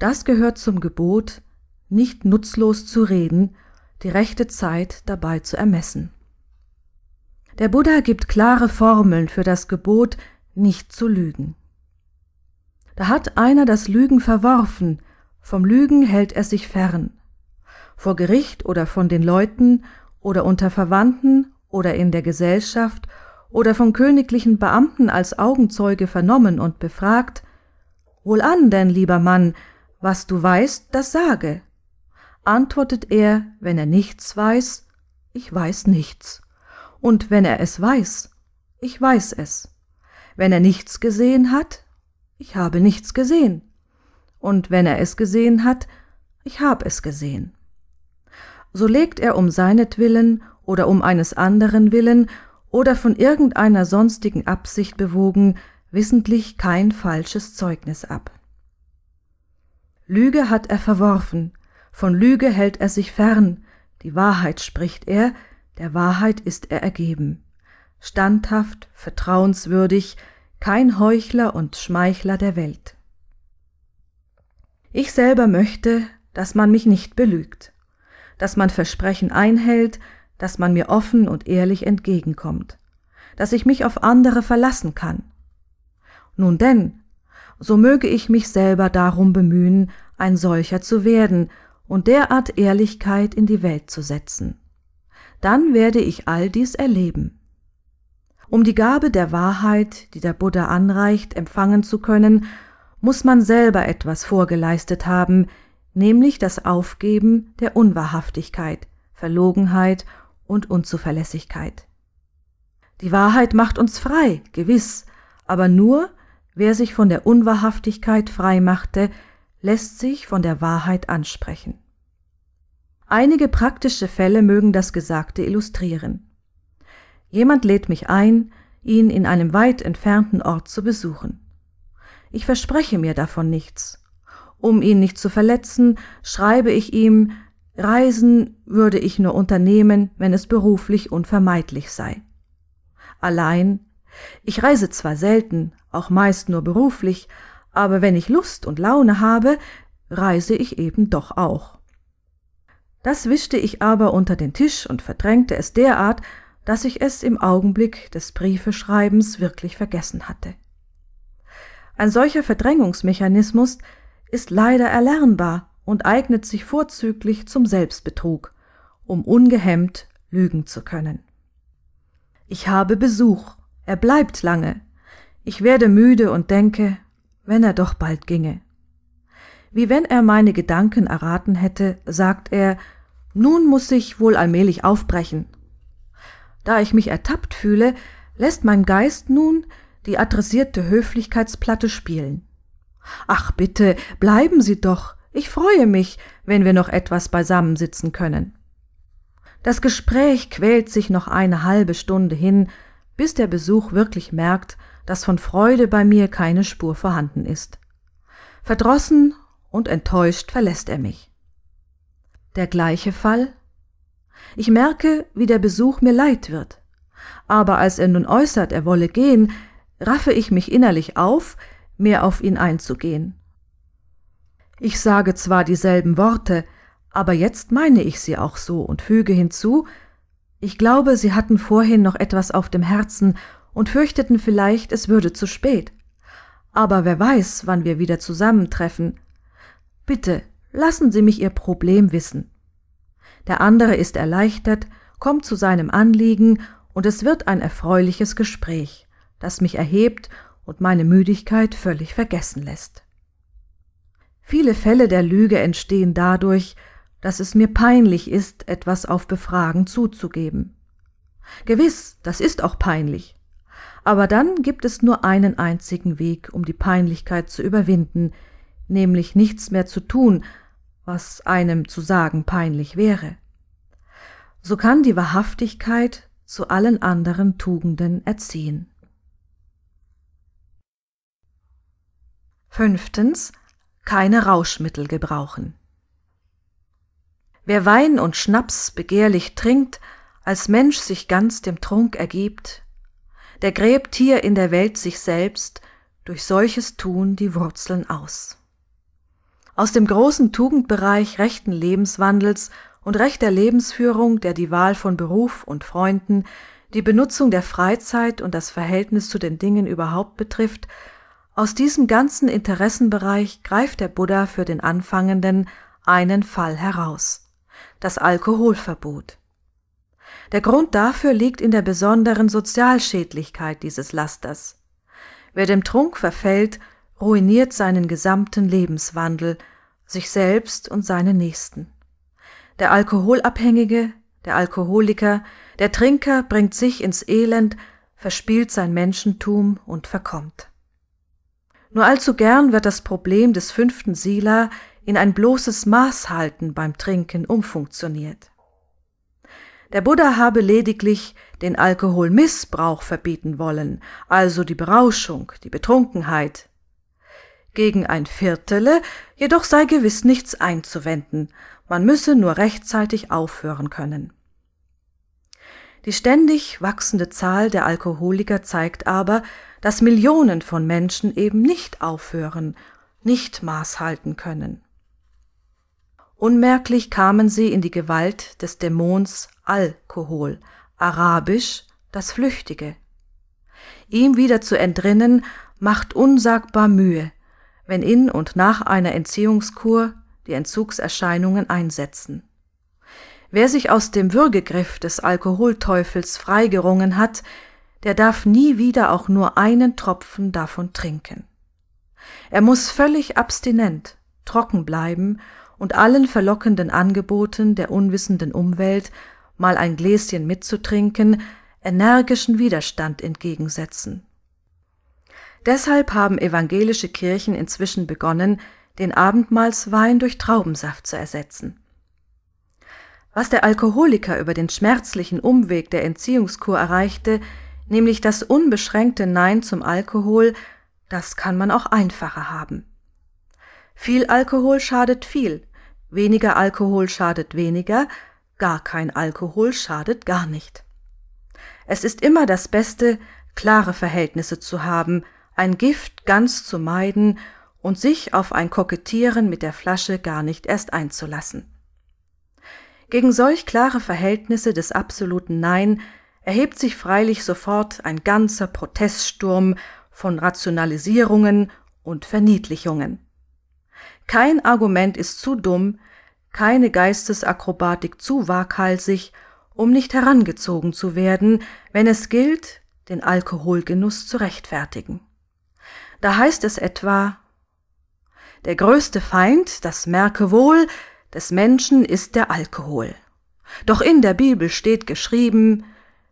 Das gehört zum Gebot, nicht nutzlos zu reden, die rechte Zeit dabei zu ermessen. Der Buddha gibt klare Formeln für das Gebot, nicht zu lügen. Da hat einer das Lügen verworfen, vom Lügen hält er sich fern. Vor Gericht oder von den Leuten oder unter Verwandten oder in der Gesellschaft oder vom königlichen Beamten als Augenzeuge vernommen und befragt, Wohlan denn, lieber Mann, was du weißt, das sage. Antwortet er, wenn er nichts weiß, ich weiß nichts. Und wenn er es weiß, ich weiß es. Wenn er nichts gesehen hat, ich habe nichts gesehen. Und wenn er es gesehen hat, ich habe es gesehen. So legt er um seinetwillen oder um eines anderen willen oder von irgendeiner sonstigen Absicht bewogen wissentlich kein falsches Zeugnis ab. Lüge hat er verworfen, von Lüge hält er sich fern, die Wahrheit spricht er, der Wahrheit ist er ergeben. Standhaft, vertrauenswürdig, kein Heuchler und Schmeichler der Welt. Ich selber möchte, dass man mich nicht belügt, dass man Versprechen einhält, dass man mir offen und ehrlich entgegenkommt, dass ich mich auf andere verlassen kann. Nun denn, so möge ich mich selber darum bemühen, ein solcher zu werden und derart Ehrlichkeit in die Welt zu setzen. Dann werde ich all dies erleben. Um die Gabe der Wahrheit, die der Buddha anreicht, empfangen zu können, muss man selber etwas vorgeleistet haben, nämlich das Aufgeben der Unwahrhaftigkeit, Verlogenheit und Unzuverlässigkeit. Die Wahrheit macht uns frei, gewiss, aber nur, wer sich von der Unwahrhaftigkeit frei machte, lässt sich von der Wahrheit ansprechen. Einige praktische Fälle mögen das Gesagte illustrieren. Jemand lädt mich ein, ihn in einem weit entfernten Ort zu besuchen. Ich verspreche mir davon nichts. Um ihn nicht zu verletzen, schreibe ich ihm, Reisen würde ich nur unternehmen, wenn es beruflich unvermeidlich sei. Allein, ich reise zwar selten, auch meist nur beruflich, aber wenn ich Lust und Laune habe, reise ich eben doch auch. Das wischte ich aber unter den Tisch und verdrängte es derart, dass ich es im Augenblick des Briefeschreibens wirklich vergessen hatte. Ein solcher Verdrängungsmechanismus ist leider erlernbar und eignet sich vorzüglich zum Selbstbetrug, um ungehemmt lügen zu können. Ich habe Besuch, er bleibt lange. Ich werde müde und denke, wenn er doch bald ginge. Wie wenn er meine Gedanken erraten hätte, sagt er, nun muss ich wohl allmählich aufbrechen, da ich mich ertappt fühle, lässt mein Geist nun die adressierte Höflichkeitsplatte spielen. Ach bitte, bleiben Sie doch, ich freue mich, wenn wir noch etwas beisammen sitzen können. Das Gespräch quält sich noch eine halbe Stunde hin, bis der Besuch wirklich merkt, dass von Freude bei mir keine Spur vorhanden ist. Verdrossen und enttäuscht verlässt er mich. Der gleiche Fall ich merke, wie der Besuch mir leid wird. Aber als er nun äußert, er wolle gehen, raffe ich mich innerlich auf, mehr auf ihn einzugehen. Ich sage zwar dieselben Worte, aber jetzt meine ich sie auch so und füge hinzu, ich glaube, sie hatten vorhin noch etwas auf dem Herzen und fürchteten vielleicht, es würde zu spät. Aber wer weiß, wann wir wieder zusammentreffen. Bitte, lassen Sie mich Ihr Problem wissen der andere ist erleichtert, kommt zu seinem Anliegen, und es wird ein erfreuliches Gespräch, das mich erhebt und meine Müdigkeit völlig vergessen lässt. Viele Fälle der Lüge entstehen dadurch, dass es mir peinlich ist, etwas auf Befragen zuzugeben. Gewiss, das ist auch peinlich. Aber dann gibt es nur einen einzigen Weg, um die Peinlichkeit zu überwinden, nämlich nichts mehr zu tun, was einem zu sagen peinlich wäre. So kann die Wahrhaftigkeit zu allen anderen Tugenden erziehen. Fünftens. Keine Rauschmittel gebrauchen. Wer Wein und Schnaps begehrlich trinkt, als Mensch sich ganz dem Trunk ergibt, der gräbt hier in der Welt sich selbst durch solches Tun die Wurzeln aus. Aus dem großen Tugendbereich rechten Lebenswandels und rechter Lebensführung, der die Wahl von Beruf und Freunden, die Benutzung der Freizeit und das Verhältnis zu den Dingen überhaupt betrifft, aus diesem ganzen Interessenbereich greift der Buddha für den Anfangenden einen Fall heraus. Das Alkoholverbot. Der Grund dafür liegt in der besonderen Sozialschädlichkeit dieses Lasters. Wer dem Trunk verfällt, ruiniert seinen gesamten Lebenswandel, sich selbst und seine Nächsten. Der Alkoholabhängige, der Alkoholiker, der Trinker bringt sich ins Elend, verspielt sein Menschentum und verkommt. Nur allzu gern wird das Problem des fünften Sila in ein bloßes Maßhalten beim Trinken umfunktioniert. Der Buddha habe lediglich den Alkoholmissbrauch verbieten wollen, also die Berauschung, die Betrunkenheit, gegen ein Viertele, jedoch sei gewiss nichts einzuwenden, man müsse nur rechtzeitig aufhören können. Die ständig wachsende Zahl der Alkoholiker zeigt aber, dass Millionen von Menschen eben nicht aufhören, nicht Maß halten können. Unmerklich kamen sie in die Gewalt des Dämons Alkohol, arabisch das Flüchtige. Ihm wieder zu entrinnen, macht unsagbar Mühe, wenn in und nach einer Entziehungskur die Entzugserscheinungen einsetzen. Wer sich aus dem Würgegriff des Alkoholteufels freigerungen hat, der darf nie wieder auch nur einen Tropfen davon trinken. Er muss völlig abstinent, trocken bleiben und allen verlockenden Angeboten der unwissenden Umwelt, mal ein Gläschen mitzutrinken, energischen Widerstand entgegensetzen. Deshalb haben evangelische Kirchen inzwischen begonnen, den Abendmahlswein durch Traubensaft zu ersetzen. Was der Alkoholiker über den schmerzlichen Umweg der Entziehungskur erreichte, nämlich das unbeschränkte Nein zum Alkohol, das kann man auch einfacher haben. Viel Alkohol schadet viel, weniger Alkohol schadet weniger, gar kein Alkohol schadet gar nicht. Es ist immer das Beste, klare Verhältnisse zu haben, ein Gift ganz zu meiden und sich auf ein Kokettieren mit der Flasche gar nicht erst einzulassen. Gegen solch klare Verhältnisse des absoluten Nein erhebt sich freilich sofort ein ganzer Proteststurm von Rationalisierungen und Verniedlichungen. Kein Argument ist zu dumm, keine Geistesakrobatik zu waghalsig, um nicht herangezogen zu werden, wenn es gilt, den Alkoholgenuss zu rechtfertigen. Da heißt es etwa Der größte Feind, das merke wohl, des Menschen ist der Alkohol. Doch in der Bibel steht geschrieben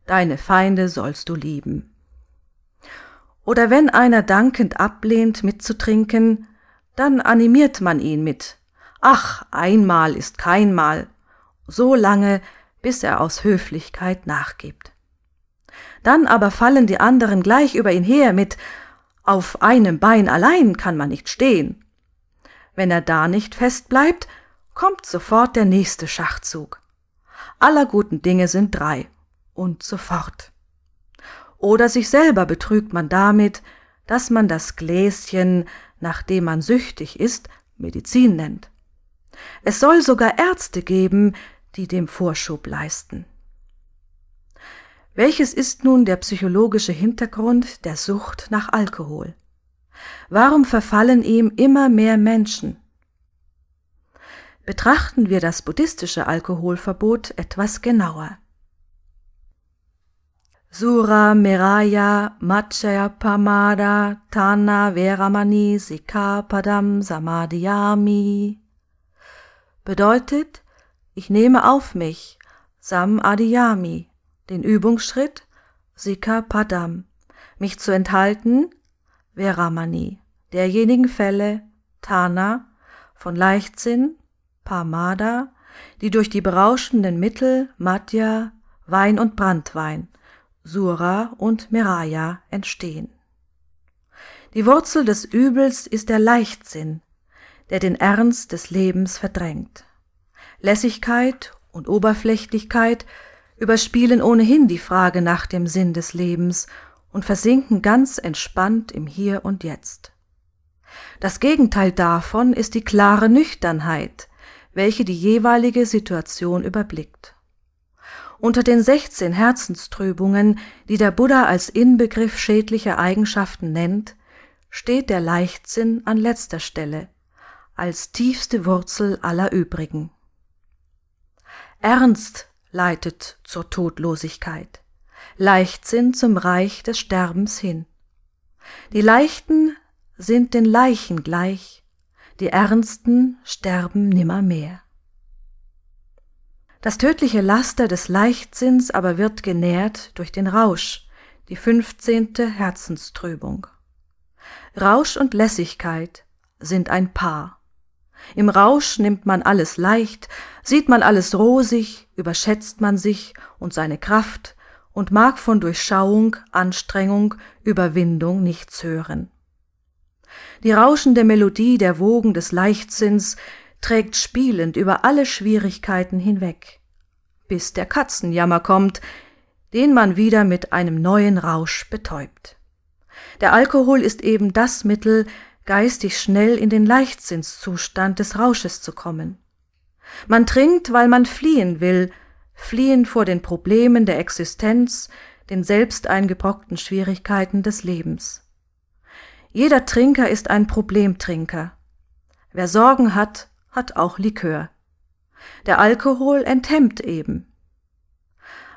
Deine Feinde sollst du lieben. Oder wenn einer dankend ablehnt, mitzutrinken, dann animiert man ihn mit Ach, einmal ist kein Mal, so lange, bis er aus Höflichkeit nachgibt. Dann aber fallen die anderen gleich über ihn her mit auf einem Bein allein kann man nicht stehen. Wenn er da nicht fest bleibt, kommt sofort der nächste Schachzug. Aller guten Dinge sind drei und so fort. Oder sich selber betrügt man damit, dass man das Gläschen, nach dem man süchtig ist, Medizin nennt. Es soll sogar Ärzte geben, die dem Vorschub leisten. Welches ist nun der psychologische Hintergrund der Sucht nach Alkohol? Warum verfallen ihm immer mehr Menschen? Betrachten wir das buddhistische Alkoholverbot etwas genauer. Sura, Meraya, Machaya, Pamada, Tana, Veramani, Sikapadam, Samadhyami bedeutet, ich nehme auf mich, Samadhyami, den Übungsschritt Sika Padam, mich zu enthalten Veramani, derjenigen Fälle Tana von Leichtsinn Pamada, die durch die berauschenden Mittel Madhya, Wein und Brandwein, Sura und Miraya entstehen. Die Wurzel des Übels ist der Leichtsinn, der den Ernst des Lebens verdrängt. Lässigkeit und Oberflächlichkeit überspielen ohnehin die Frage nach dem Sinn des Lebens und versinken ganz entspannt im Hier und Jetzt. Das Gegenteil davon ist die klare Nüchternheit, welche die jeweilige Situation überblickt. Unter den 16 Herzenstrübungen, die der Buddha als Inbegriff schädlicher Eigenschaften nennt, steht der Leichtsinn an letzter Stelle, als tiefste Wurzel aller übrigen. Ernst leitet zur Todlosigkeit, Leichtsinn zum Reich des Sterbens hin. Die Leichten sind den Leichen gleich, die Ernsten sterben nimmermehr. Das tödliche Laster des Leichtsinns aber wird genährt durch den Rausch, die fünfzehnte Herzenströbung. Rausch und Lässigkeit sind ein Paar. Im Rausch nimmt man alles leicht, sieht man alles rosig, überschätzt man sich und seine Kraft und mag von Durchschauung, Anstrengung, Überwindung nichts hören. Die rauschende Melodie der Wogen des Leichtsinns trägt spielend über alle Schwierigkeiten hinweg, bis der Katzenjammer kommt, den man wieder mit einem neuen Rausch betäubt. Der Alkohol ist eben das Mittel, geistig schnell in den Leichtsinnszustand des Rausches zu kommen. Man trinkt, weil man fliehen will, fliehen vor den Problemen der Existenz, den selbst eingebrockten Schwierigkeiten des Lebens. Jeder Trinker ist ein Problemtrinker. Wer Sorgen hat, hat auch Likör. Der Alkohol enthemmt eben.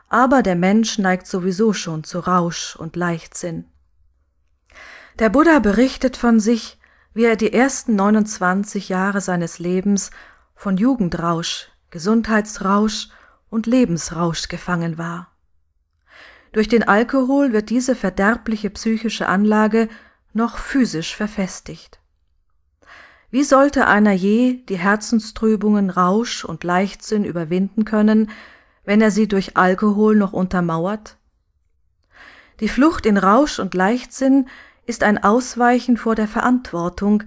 Aber der Mensch neigt sowieso schon zu Rausch und Leichtsinn. Der Buddha berichtet von sich, wie er die ersten 29 Jahre seines Lebens von Jugendrausch, Gesundheitsrausch und Lebensrausch gefangen war. Durch den Alkohol wird diese verderbliche psychische Anlage noch physisch verfestigt. Wie sollte einer je die Herzenstrübungen Rausch und Leichtsinn überwinden können, wenn er sie durch Alkohol noch untermauert? Die Flucht in Rausch und Leichtsinn ist ein Ausweichen vor der Verantwortung,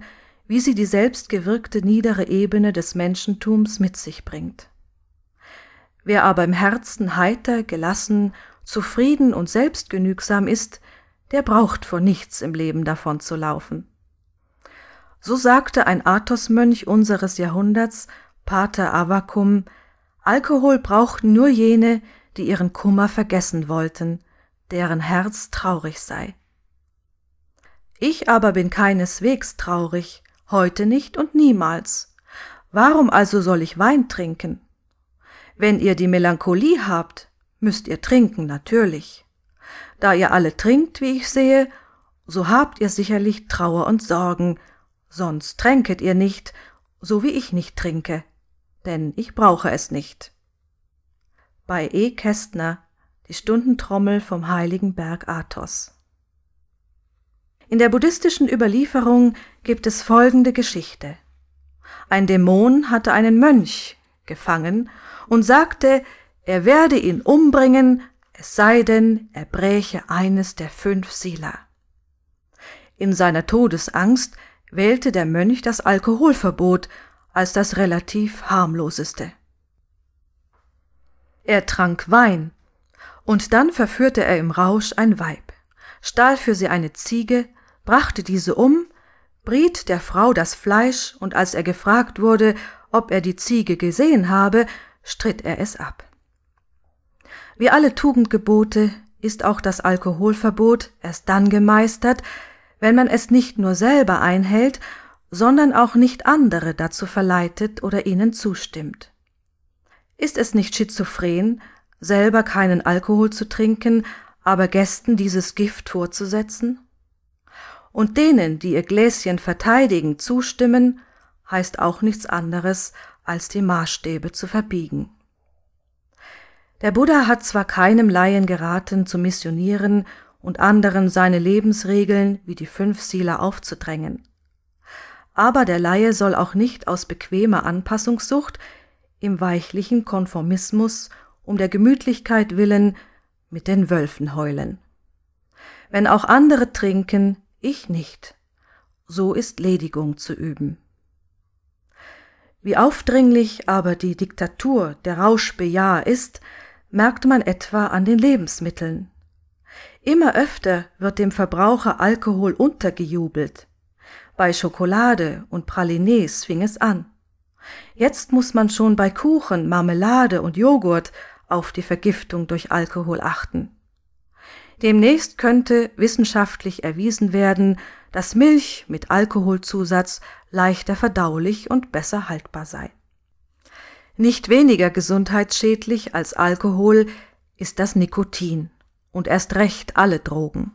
wie sie die selbstgewirkte niedere Ebene des Menschentums mit sich bringt. Wer aber im Herzen heiter, gelassen, zufrieden und selbstgenügsam ist, der braucht vor nichts im Leben davon zu laufen. So sagte ein Athos-Mönch unseres Jahrhunderts, Pater Avacum, Alkohol brauchten nur jene, die ihren Kummer vergessen wollten, deren Herz traurig sei. Ich aber bin keineswegs traurig, heute nicht und niemals. Warum also soll ich Wein trinken? Wenn ihr die Melancholie habt, müsst ihr trinken natürlich. Da ihr alle trinkt, wie ich sehe, so habt ihr sicherlich Trauer und Sorgen, sonst tränket ihr nicht, so wie ich nicht trinke, denn ich brauche es nicht. Bei E. Kästner, die Stundentrommel vom heiligen Berg Athos. In der buddhistischen Überlieferung gibt es folgende Geschichte. Ein Dämon hatte einen Mönch gefangen und sagte, er werde ihn umbringen, es sei denn, er bräche eines der fünf Sila. In seiner Todesangst wählte der Mönch das Alkoholverbot als das relativ harmloseste. Er trank Wein, und dann verführte er im Rausch ein Weib, stahl für sie eine Ziege brachte diese um, briet der Frau das Fleisch, und als er gefragt wurde, ob er die Ziege gesehen habe, stritt er es ab. Wie alle Tugendgebote ist auch das Alkoholverbot erst dann gemeistert, wenn man es nicht nur selber einhält, sondern auch nicht andere dazu verleitet oder ihnen zustimmt. Ist es nicht schizophren, selber keinen Alkohol zu trinken, aber Gästen dieses Gift vorzusetzen? und denen, die ihr Gläschen verteidigen, zustimmen, heißt auch nichts anderes, als die Maßstäbe zu verbiegen. Der Buddha hat zwar keinem Laien geraten, zu missionieren und anderen seine Lebensregeln wie die fünf Sila aufzudrängen. Aber der Laie soll auch nicht aus bequemer Anpassungssucht im weichlichen Konformismus um der Gemütlichkeit willen mit den Wölfen heulen. Wenn auch andere trinken, ich nicht. So ist Ledigung zu üben. Wie aufdringlich aber die Diktatur der Rauschbejaher ist, merkt man etwa an den Lebensmitteln. Immer öfter wird dem Verbraucher Alkohol untergejubelt. Bei Schokolade und Pralines fing es an. Jetzt muss man schon bei Kuchen, Marmelade und Joghurt auf die Vergiftung durch Alkohol achten. Demnächst könnte wissenschaftlich erwiesen werden, dass Milch mit Alkoholzusatz leichter verdaulich und besser haltbar sei. Nicht weniger gesundheitsschädlich als Alkohol ist das Nikotin und erst recht alle Drogen.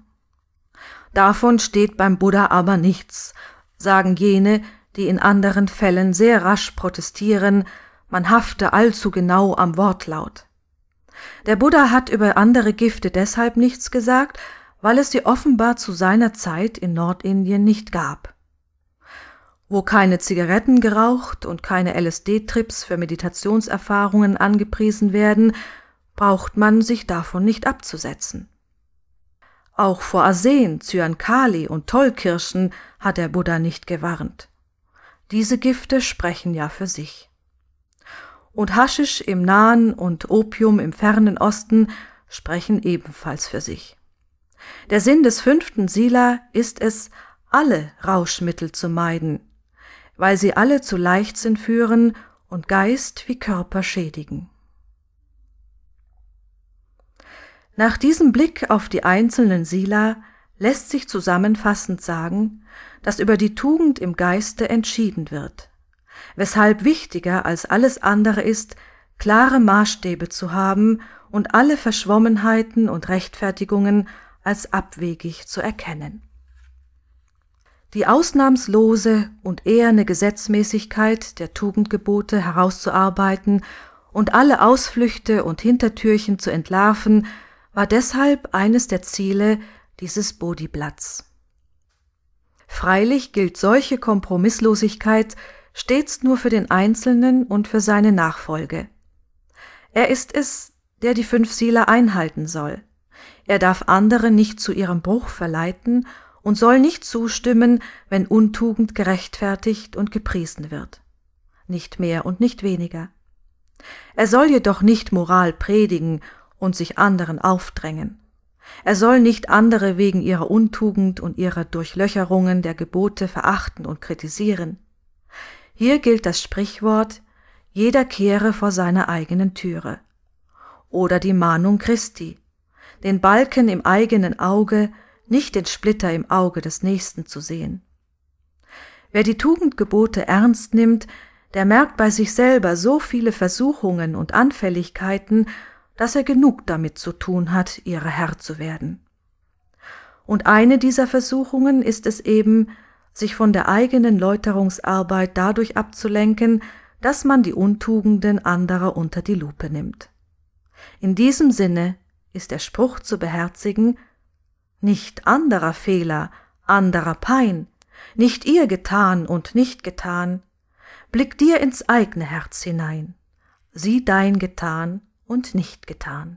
Davon steht beim Buddha aber nichts, sagen jene, die in anderen Fällen sehr rasch protestieren, man hafte allzu genau am Wortlaut. Der Buddha hat über andere Gifte deshalb nichts gesagt, weil es sie offenbar zu seiner Zeit in Nordindien nicht gab. Wo keine Zigaretten geraucht und keine LSD-Trips für Meditationserfahrungen angepriesen werden, braucht man sich davon nicht abzusetzen. Auch vor Arsen, Zyankali und Tollkirschen hat der Buddha nicht gewarnt. Diese Gifte sprechen ja für sich und Haschisch im Nahen und Opium im fernen Osten sprechen ebenfalls für sich. Der Sinn des fünften Sila ist es, alle Rauschmittel zu meiden, weil sie alle zu Leichtsinn führen und Geist wie Körper schädigen. Nach diesem Blick auf die einzelnen Sila lässt sich zusammenfassend sagen, dass über die Tugend im Geiste entschieden wird weshalb wichtiger als alles andere ist, klare Maßstäbe zu haben und alle Verschwommenheiten und Rechtfertigungen als abwegig zu erkennen. Die ausnahmslose und eherne Gesetzmäßigkeit der Tugendgebote herauszuarbeiten und alle Ausflüchte und Hintertürchen zu entlarven, war deshalb eines der Ziele dieses Bodhiblatts. Freilich gilt solche Kompromisslosigkeit stets nur für den Einzelnen und für seine Nachfolge. Er ist es, der die fünf Sieler einhalten soll. Er darf andere nicht zu ihrem Bruch verleiten und soll nicht zustimmen, wenn Untugend gerechtfertigt und gepriesen wird. Nicht mehr und nicht weniger. Er soll jedoch nicht Moral predigen und sich anderen aufdrängen. Er soll nicht andere wegen ihrer Untugend und ihrer Durchlöcherungen der Gebote verachten und kritisieren. Hier gilt das Sprichwort Jeder kehre vor seiner eigenen Türe oder die Mahnung Christi, den Balken im eigenen Auge, nicht den Splitter im Auge des Nächsten zu sehen. Wer die Tugendgebote ernst nimmt, der merkt bei sich selber so viele Versuchungen und Anfälligkeiten, dass er genug damit zu tun hat, ihrer Herr zu werden. Und eine dieser Versuchungen ist es eben, sich von der eigenen Läuterungsarbeit dadurch abzulenken, dass man die Untugenden anderer unter die Lupe nimmt. In diesem Sinne ist der Spruch zu beherzigen, nicht anderer Fehler, anderer Pein, nicht ihr getan und nicht getan, blick dir ins eigene Herz hinein, sieh dein getan und nicht getan.